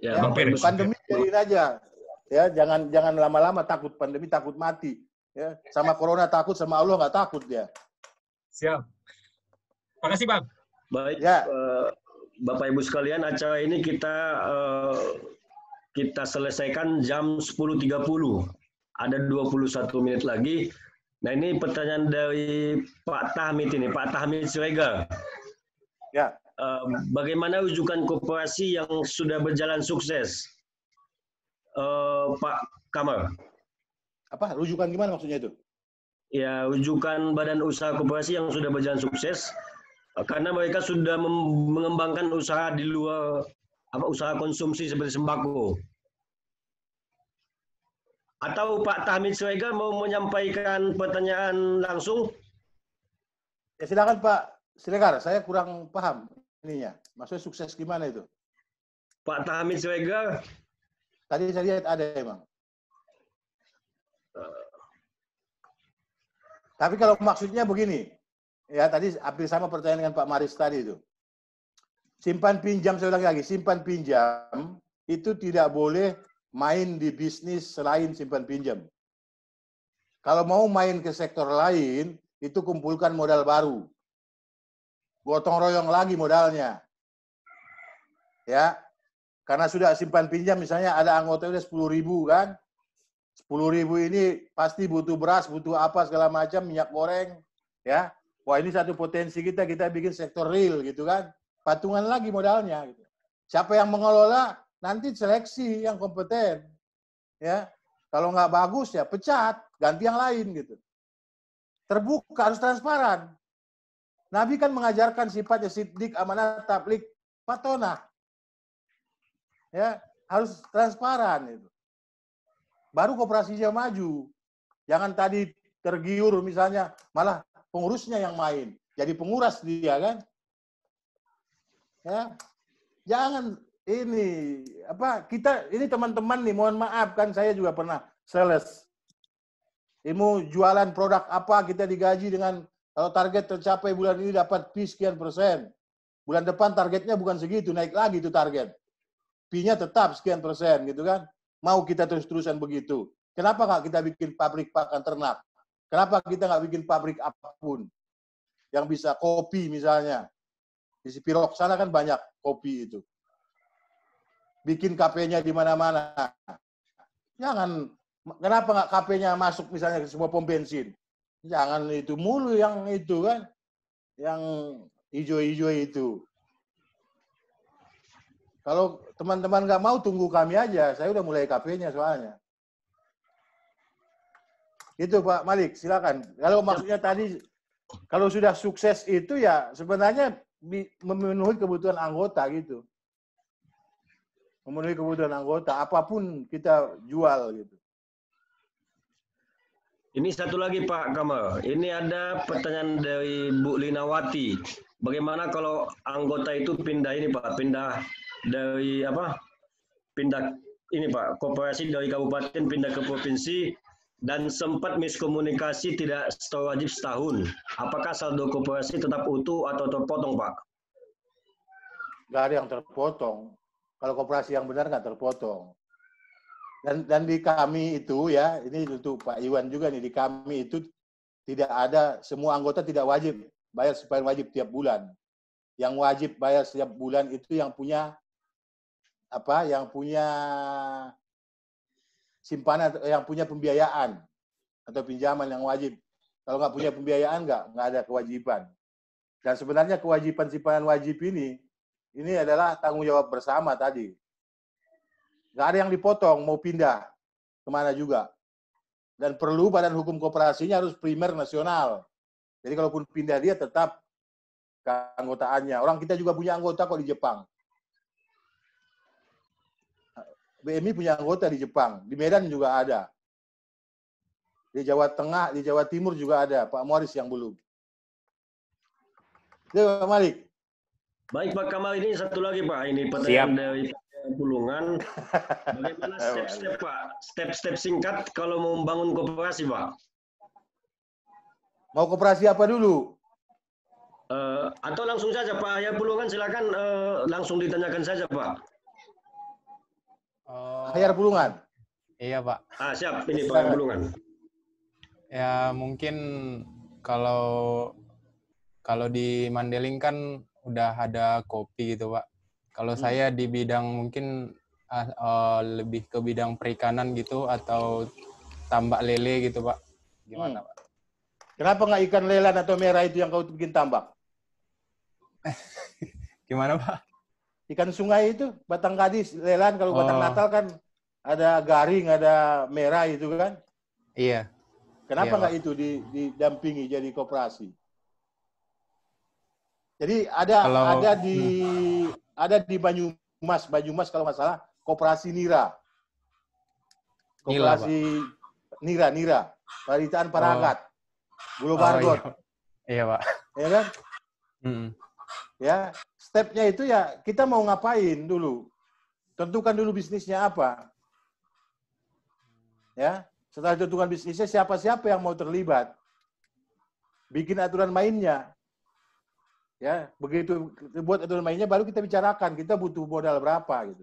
Ya, ya Bang Pandemi jadiin aja. Ya, jangan jangan lama-lama takut pandemi takut mati. Ya, sama corona takut sama Allah nggak takut dia. Siap. Makasih, Bang. Baik. Ya. Uh, Bapak Ibu sekalian, acara ini kita uh, kita selesaikan jam 10.30. Ada 21 menit lagi. Nah ini pertanyaan dari Pak Tahmid ini, Pak Tahmid Siregar. Ya. Eh, bagaimana rujukan kooperasi yang sudah berjalan sukses, eh, Pak Kamar? Apa rujukan gimana maksudnya itu? Ya rujukan badan usaha kooperasi yang sudah berjalan sukses, eh, karena mereka sudah mengembangkan usaha di luar apa usaha konsumsi seperti sembako. Atau Pak Tahmid Swega mau menyampaikan pertanyaan langsung? Ya silakan Pak Silakan, saya kurang paham ininya. Maksudnya sukses gimana itu? Pak Tahmid Swega. Tadi saya lihat ada emang. Tapi kalau maksudnya begini, ya tadi hampir sama pertanyaan dengan Pak Maris tadi itu. Simpan pinjam, saya lagi, simpan pinjam itu tidak boleh main di bisnis selain simpan pinjam. Kalau mau main ke sektor lain, itu kumpulkan modal baru. Gotong royong lagi modalnya. Ya, karena sudah simpan pinjam misalnya ada anggota udah 10 ribu kan. 10 ribu ini pasti butuh beras, butuh apa segala macam, minyak goreng. ya. Wah ini satu potensi kita, kita bikin sektor real gitu kan. Patungan lagi modalnya. Gitu. Siapa yang mengelola, nanti seleksi yang kompeten. Ya, kalau nggak bagus ya pecat, ganti yang lain gitu. Terbuka harus transparan. Nabi kan mengajarkan sifatnya sidik, amanah, tablik, patona. Ya, harus transparan itu. Baru kooperasinya maju. Jangan tadi tergiur misalnya, malah pengurusnya yang main. Jadi penguras dia kan. Ya. Jangan ini apa kita ini teman-teman nih mohon maaf kan saya juga pernah sales ilmu jualan produk apa kita digaji dengan kalau target tercapai bulan ini dapat fee sekian persen bulan depan targetnya bukan segitu naik lagi itu target fee-nya tetap sekian persen gitu kan mau kita terus-terusan begitu kenapa nggak kita bikin pabrik pakan ternak kenapa kita nggak bikin pabrik apapun yang bisa kopi misalnya di Sipirok sana kan banyak kopi itu bikin KP-nya di mana-mana. Jangan kenapa nggak KP-nya masuk misalnya ke sebuah pom bensin? Jangan itu mulu yang itu kan, yang hijau-hijau itu. Kalau teman-teman nggak mau tunggu kami aja, saya udah mulai KP-nya soalnya. Itu Pak Malik, silakan. Kalau maksudnya tadi kalau sudah sukses itu ya sebenarnya memenuhi kebutuhan anggota gitu memenuhi kebutuhan anggota apapun kita jual gitu. Ini satu lagi Pak Kamal. Ini ada pertanyaan dari Bu Linawati. Bagaimana kalau anggota itu pindah ini Pak, pindah dari apa? Pindah ini Pak, koperasi dari kabupaten pindah ke provinsi dan sempat miskomunikasi tidak setor wajib setahun. Apakah saldo koperasi tetap utuh atau terpotong Pak? Gak ada yang terpotong. Kalau kooperasi yang benar nggak terpotong. Dan dan di kami itu ya, ini untuk Pak Iwan juga nih di kami itu tidak ada semua anggota tidak wajib bayar supaya wajib tiap bulan. Yang wajib bayar setiap bulan itu yang punya apa? Yang punya simpanan yang punya pembiayaan atau pinjaman yang wajib. Kalau nggak punya pembiayaan nggak nggak ada kewajiban. Dan sebenarnya kewajiban simpanan wajib ini ini adalah tanggung jawab bersama tadi. Gak ada yang dipotong, mau pindah kemana juga. Dan perlu badan hukum kooperasinya harus primer nasional. Jadi kalaupun pindah dia tetap keanggotaannya. Orang kita juga punya anggota kok di Jepang. BMI punya anggota di Jepang, di Medan juga ada. Di Jawa Tengah, di Jawa Timur juga ada, Pak Moris yang belum. Jadi Pak Malik. Baik Pak Kamal ini satu lagi Pak ini pertanyaan dari Pulungan. Bagaimana <laughs> step-step Pak? Step-step singkat kalau mau membangun koperasi Pak? Mau koperasi apa dulu? Uh, atau langsung saja Pak ya Pulungan silakan uh, langsung ditanyakan saja Pak. Uh, eh, Ayah Pulungan. Iya Pak. Ah siap ini Pak Ayar Pulungan. Ya mungkin kalau kalau di Mandeling kan udah ada kopi gitu pak. Kalau hmm. saya di bidang mungkin uh, uh, lebih ke bidang perikanan gitu atau tambak lele gitu pak. Gimana hmm. pak? Kenapa nggak ikan lele atau merah itu yang kau bikin tambak? <laughs> Gimana pak? Ikan sungai itu batang gadis, lelan kalau oh. batang natal kan ada garing, ada merah itu kan? Iya. Kenapa iya, nggak iya, itu didampingi jadi koperasi? Jadi ada kalau, ada di hmm. ada di Banyumas, Banyumas kalau masalah Koperasi Nira. Koperasi Nila, Nira, Nira. Paritaan Parakat. Oh. Bulu oh, Bargot. Oh, iya. iya, Pak. Ya kan? Hmm. Ya, stepnya itu ya kita mau ngapain dulu. Tentukan dulu bisnisnya apa. Ya, setelah tentukan bisnisnya siapa-siapa yang mau terlibat. Bikin aturan mainnya Ya, begitu buat aturan mainnya baru kita bicarakan kita butuh modal berapa gitu.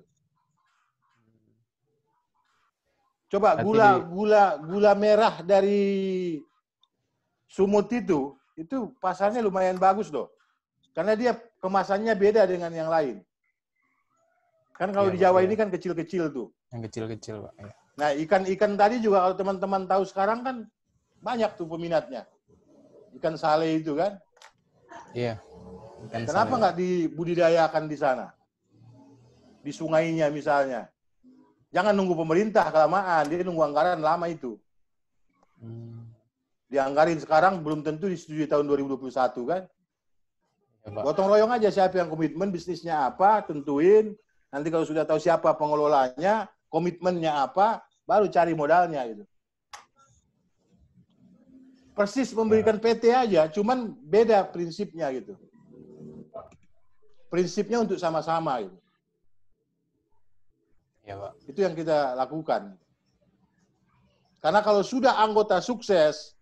Coba gula gula gula merah dari Sumut itu itu pasarnya lumayan bagus loh. Karena dia kemasannya beda dengan yang lain. Kan kalau ya, di Jawa ya. ini kan kecil-kecil tuh. Yang kecil-kecil, Pak. Ya. Nah, ikan-ikan tadi juga kalau teman-teman tahu sekarang kan banyak tuh peminatnya. Ikan sale itu kan. Iya. Bukan Kenapa ya. nggak dibudidayakan di sana? Di sungainya misalnya. Jangan nunggu pemerintah kelamaan, dia nunggu anggaran lama itu. Hmm. Dianggarin sekarang belum tentu disetujui tahun 2021 kan? Ya, Gotong royong aja siapa yang komitmen, bisnisnya apa, tentuin. Nanti kalau sudah tahu siapa pengelolanya, komitmennya apa, baru cari modalnya gitu. Persis memberikan iya. PT aja, cuman beda prinsipnya gitu prinsipnya untuk sama-sama gitu. Ya, Itu yang kita lakukan. Karena kalau sudah anggota sukses,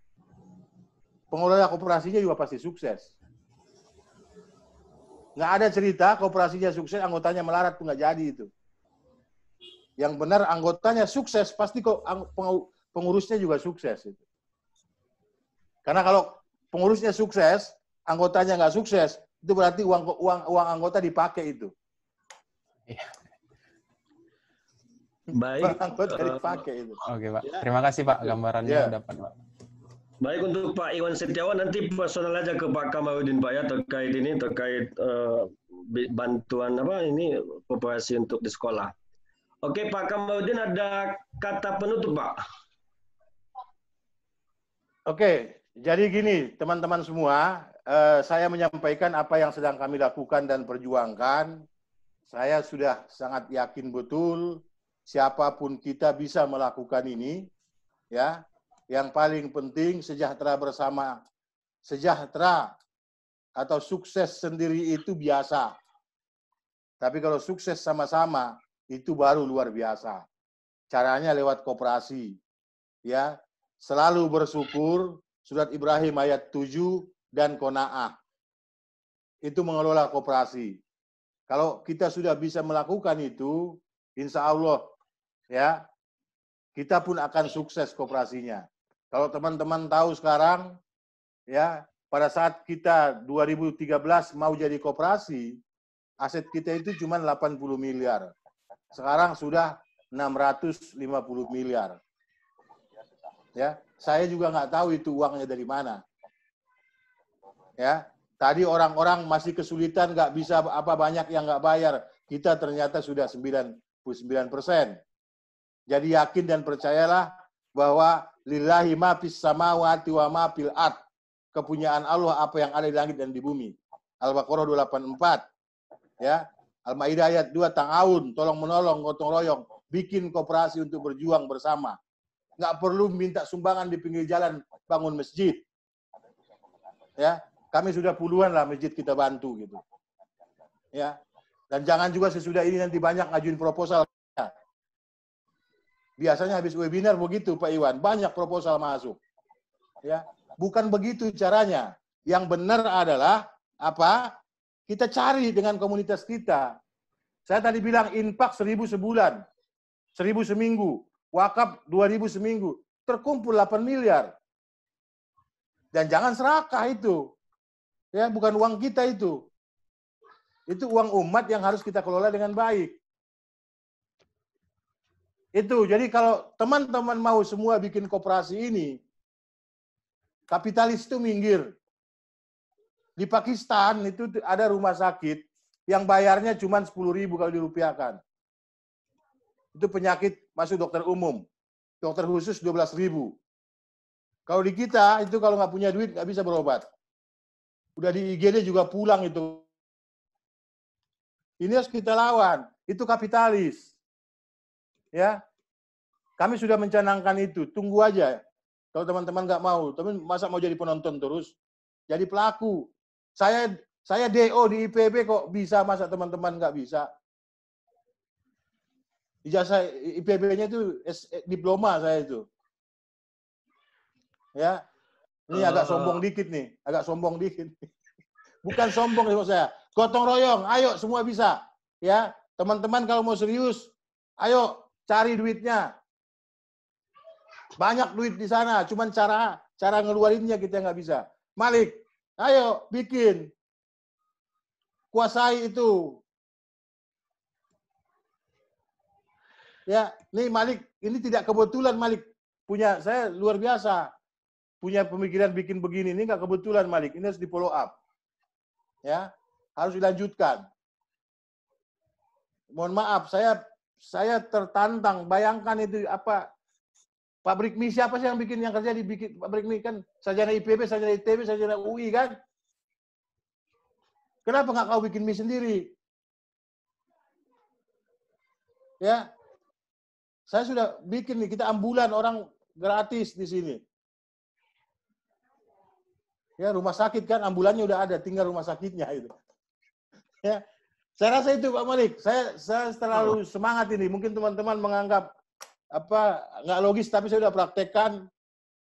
pengelola kooperasinya juga pasti sukses. Nggak ada cerita kooperasinya sukses, anggotanya melarat tuh nggak jadi itu. Yang benar anggotanya sukses, pasti kok pengurusnya juga sukses itu. Karena kalau pengurusnya sukses, anggotanya nggak sukses, itu berarti uang uang uang anggota dipakai itu. Iya. <laughs> Baik. Uang anggota eh, dipakai itu. Oke pak, ya. terima kasih pak gambarannya yeah. Ya. dapat pak. Baik untuk Pak Iwan Setiawan nanti personal aja ke Pak Kamaludin Pak ya terkait ini terkait uh, bantuan apa ini kooperasi untuk di sekolah. Oke Pak Kamaludin ada kata penutup Pak. Oke, jadi gini teman-teman semua, eh, saya menyampaikan apa yang sedang kami lakukan dan perjuangkan. Saya sudah sangat yakin betul siapapun kita bisa melakukan ini. Ya, yang paling penting sejahtera bersama, sejahtera atau sukses sendiri itu biasa. Tapi kalau sukses sama-sama itu baru luar biasa. Caranya lewat kooperasi. Ya, selalu bersyukur. Surat Ibrahim ayat 7 dan kona'ah. Itu mengelola koperasi. Kalau kita sudah bisa melakukan itu, insya Allah ya kita pun akan sukses koperasinya. Kalau teman-teman tahu sekarang ya pada saat kita 2013 mau jadi koperasi, aset kita itu cuma 80 miliar. Sekarang sudah 650 miliar. Ya, saya juga nggak tahu itu uangnya dari mana ya tadi orang-orang masih kesulitan nggak bisa apa banyak yang nggak bayar kita ternyata sudah 99 persen jadi yakin dan percayalah bahwa lillahi ma fis samawati wa ma fil kepunyaan Allah apa yang ada di langit dan di bumi Al-Baqarah 284 ya Al-Maidah ayat 2 ta'awun tolong menolong gotong royong bikin kooperasi untuk berjuang bersama nggak perlu minta sumbangan di pinggir jalan bangun masjid ya kami sudah puluhan lah masjid kita bantu gitu. Ya. Dan jangan juga sesudah ini nanti banyak ngajuin proposal. Biasanya habis webinar begitu Pak Iwan, banyak proposal masuk. Ya, bukan begitu caranya. Yang benar adalah apa? Kita cari dengan komunitas kita. Saya tadi bilang infak seribu sebulan, seribu seminggu, wakaf dua ribu seminggu, terkumpul 8 miliar. Dan jangan serakah itu. Ya, bukan uang kita itu. Itu uang umat yang harus kita kelola dengan baik. Itu. Jadi kalau teman-teman mau semua bikin koperasi ini, kapitalis itu minggir. Di Pakistan itu ada rumah sakit yang bayarnya cuma 10 ribu kalau dirupiahkan. Itu penyakit masuk dokter umum. Dokter khusus 12 ribu. Kalau di kita itu kalau nggak punya duit nggak bisa berobat. Udah di IGD juga pulang itu. Ini harus kita lawan. Itu kapitalis. Ya. Kami sudah mencanangkan itu. Tunggu aja. Kalau teman-teman nggak mau, tapi masa mau jadi penonton terus? Jadi pelaku. Saya saya DO di IPB kok bisa, masa teman-teman nggak bisa? Ijazah IPB-nya itu eh, diploma saya itu. Ya, ini uh, agak ah. sombong dikit nih, agak sombong dikit. <laughs> Bukan sombong sih saya. Gotong royong, ayo semua bisa. Ya, teman-teman kalau mau serius, ayo cari duitnya. Banyak duit di sana, cuman cara cara ngeluarinnya kita nggak bisa. Malik, ayo bikin. Kuasai itu. Ya, nih Malik, ini tidak kebetulan Malik punya saya luar biasa punya pemikiran bikin begini ini nggak kebetulan Malik. Ini harus di follow up. Ya, harus dilanjutkan. Mohon maaf, saya saya tertantang. Bayangkan itu apa pabrik mie siapa sih yang bikin yang kerja di bikin pabrik mie kan sarjana IPB, sarjana ITB, sarjana UI kan? Kenapa nggak kau bikin mie sendiri? Ya, saya sudah bikin nih kita ambulan orang gratis di sini. Ya, rumah sakit kan ambulannya udah ada, tinggal rumah sakitnya itu. <laughs> Ya. Saya rasa itu Pak Malik. Saya saya terlalu oh. semangat ini. Mungkin teman-teman menganggap apa nggak logis tapi saya udah praktekkan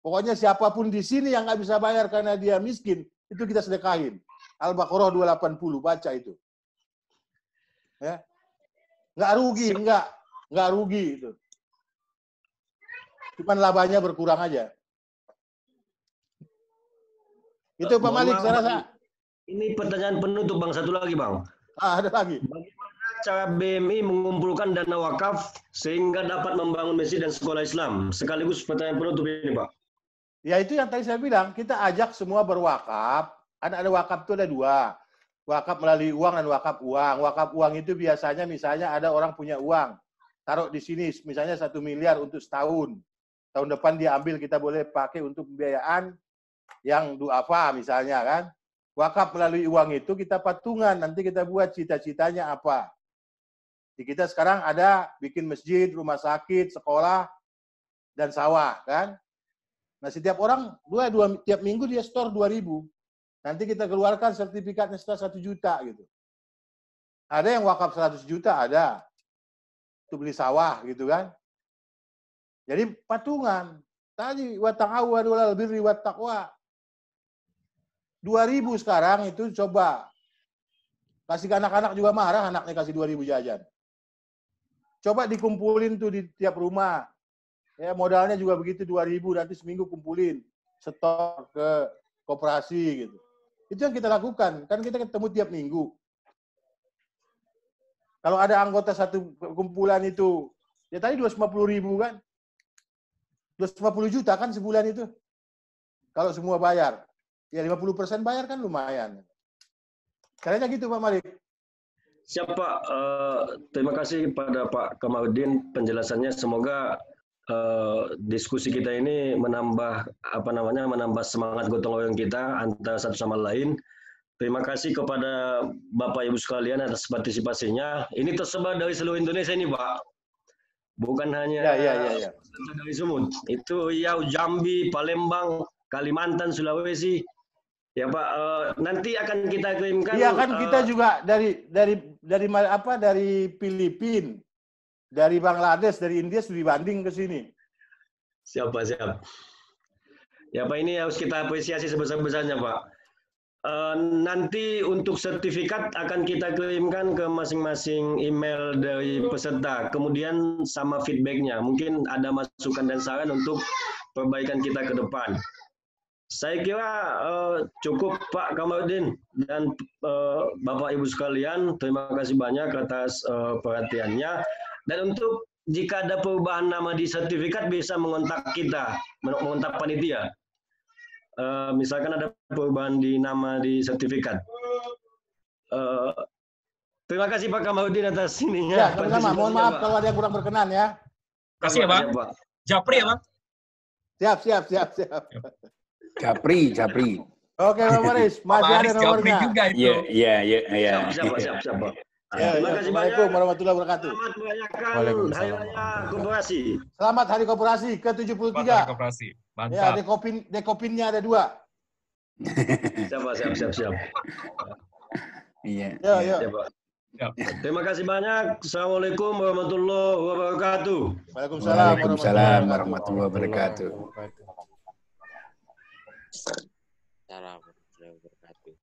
pokoknya siapapun di sini yang nggak bisa bayar karena dia miskin itu kita sedekahin Al-Baqarah 280 baca itu ya nggak rugi nggak nggak rugi itu cuman labanya berkurang aja itu Pak Malik, saya rasa. Ini pertanyaan penutup Bang, satu lagi Bang. Ah, ada lagi. Bagaimana cara BMI mengumpulkan dana wakaf sehingga dapat membangun masjid dan sekolah Islam? Sekaligus pertanyaan penutup ini Pak. Ya itu yang tadi saya bilang, kita ajak semua berwakaf. Ada, kan ada wakaf itu ada dua. Wakaf melalui uang dan wakaf uang. Wakaf uang itu biasanya misalnya ada orang punya uang. Taruh di sini, misalnya satu miliar untuk setahun. Tahun depan diambil kita boleh pakai untuk pembiayaan yang duafa misalnya kan. Wakaf melalui uang itu kita patungan, nanti kita buat cita-citanya apa. Di kita sekarang ada bikin masjid, rumah sakit, sekolah, dan sawah kan. Nah setiap orang dua, dua tiap minggu dia store 2000. Nanti kita keluarkan sertifikatnya setelah 1 juta gitu. Ada yang wakaf 100 juta, ada. Itu beli sawah gitu kan. Jadi patungan. Tadi wa awal lebih birri wat takwa. Dua ribu sekarang itu coba kasih ke anak-anak juga marah anaknya kasih dua ribu jajan. Coba dikumpulin tuh di tiap rumah. Ya modalnya juga begitu dua ribu nanti seminggu kumpulin setor ke koperasi gitu. Itu yang kita lakukan. Kan kita ketemu tiap minggu. Kalau ada anggota satu kumpulan itu, ya tadi dua 250 ribu kan? dua 250 juta kan sebulan itu. Kalau semua bayar ya 50% bayar kan lumayan. Kayaknya gitu Pak Malik. Siapa? Pak, uh, terima kasih kepada Pak Kamaludin penjelasannya. Semoga uh, diskusi kita ini menambah apa namanya menambah semangat gotong royong kita antara satu sama lain. Terima kasih kepada Bapak Ibu sekalian atas partisipasinya. Ini tersebar dari seluruh Indonesia ini, Pak. Bukan hanya ya, ya, ya, ya. dari Sumut. Itu ya Jambi, Palembang, Kalimantan, Sulawesi, Ya Pak, uh, nanti akan kita kirimkan. Iya kan kita eh, juga dari dari dari apa dari Filipin, dari Bangladesh, dari India sudah dibanding ke sini. Siapa siapa? Ya Pak ini harus kita apresiasi sebesar-besarnya Pak. Uh, nanti untuk sertifikat akan kita kirimkan ke masing-masing email dari peserta. Kemudian sama feedbacknya, mungkin ada masukan dan saran untuk perbaikan kita ke depan. Saya kira uh, cukup Pak Kamaludin dan uh, Bapak Ibu sekalian, terima kasih banyak atas uh, perhatiannya. Dan untuk jika ada perubahan nama di sertifikat bisa mengontak kita, mengontak panitia. Uh, misalkan ada perubahan di nama di sertifikat. Uh, terima kasih Pak Kamaludin atas ininya. Ya, sama-sama. Mohon maaf Pak. kalau ada yang kurang berkenan ya. Terima kasih ya, Pak. Japri ya, Pak. Siap, siap, siap, siap. siap. Japri, Japri. Oke, Bang Maris, masih Maris, ada nomornya. Japri juga itu. Iya, iya, iya. iya. siap, siap, siapa. Iya, Assalamualaikum iya. terima kasih banyak. warahmatullahi wabarakatuh. Selamat merayakan Hari Raya Koperasi. Selamat Hari Koperasi ke-73. Hari Koperasi. Mantap. Ya, dekopin, dekopinnya ada dua. siap, siap, siap, siap. Iya. iya, ya. Terima kasih banyak. Assalamualaikum warahmatullahi wabarakatuh. Waalaikumsalam, Waalaikumsalam warahmatullahi wabarakatuh warahmatullahi wabarakatuh.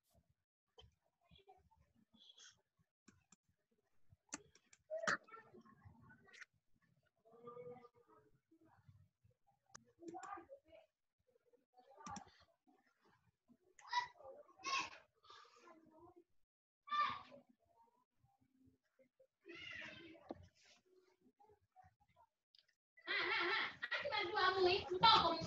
Nah, nah, nah. Aku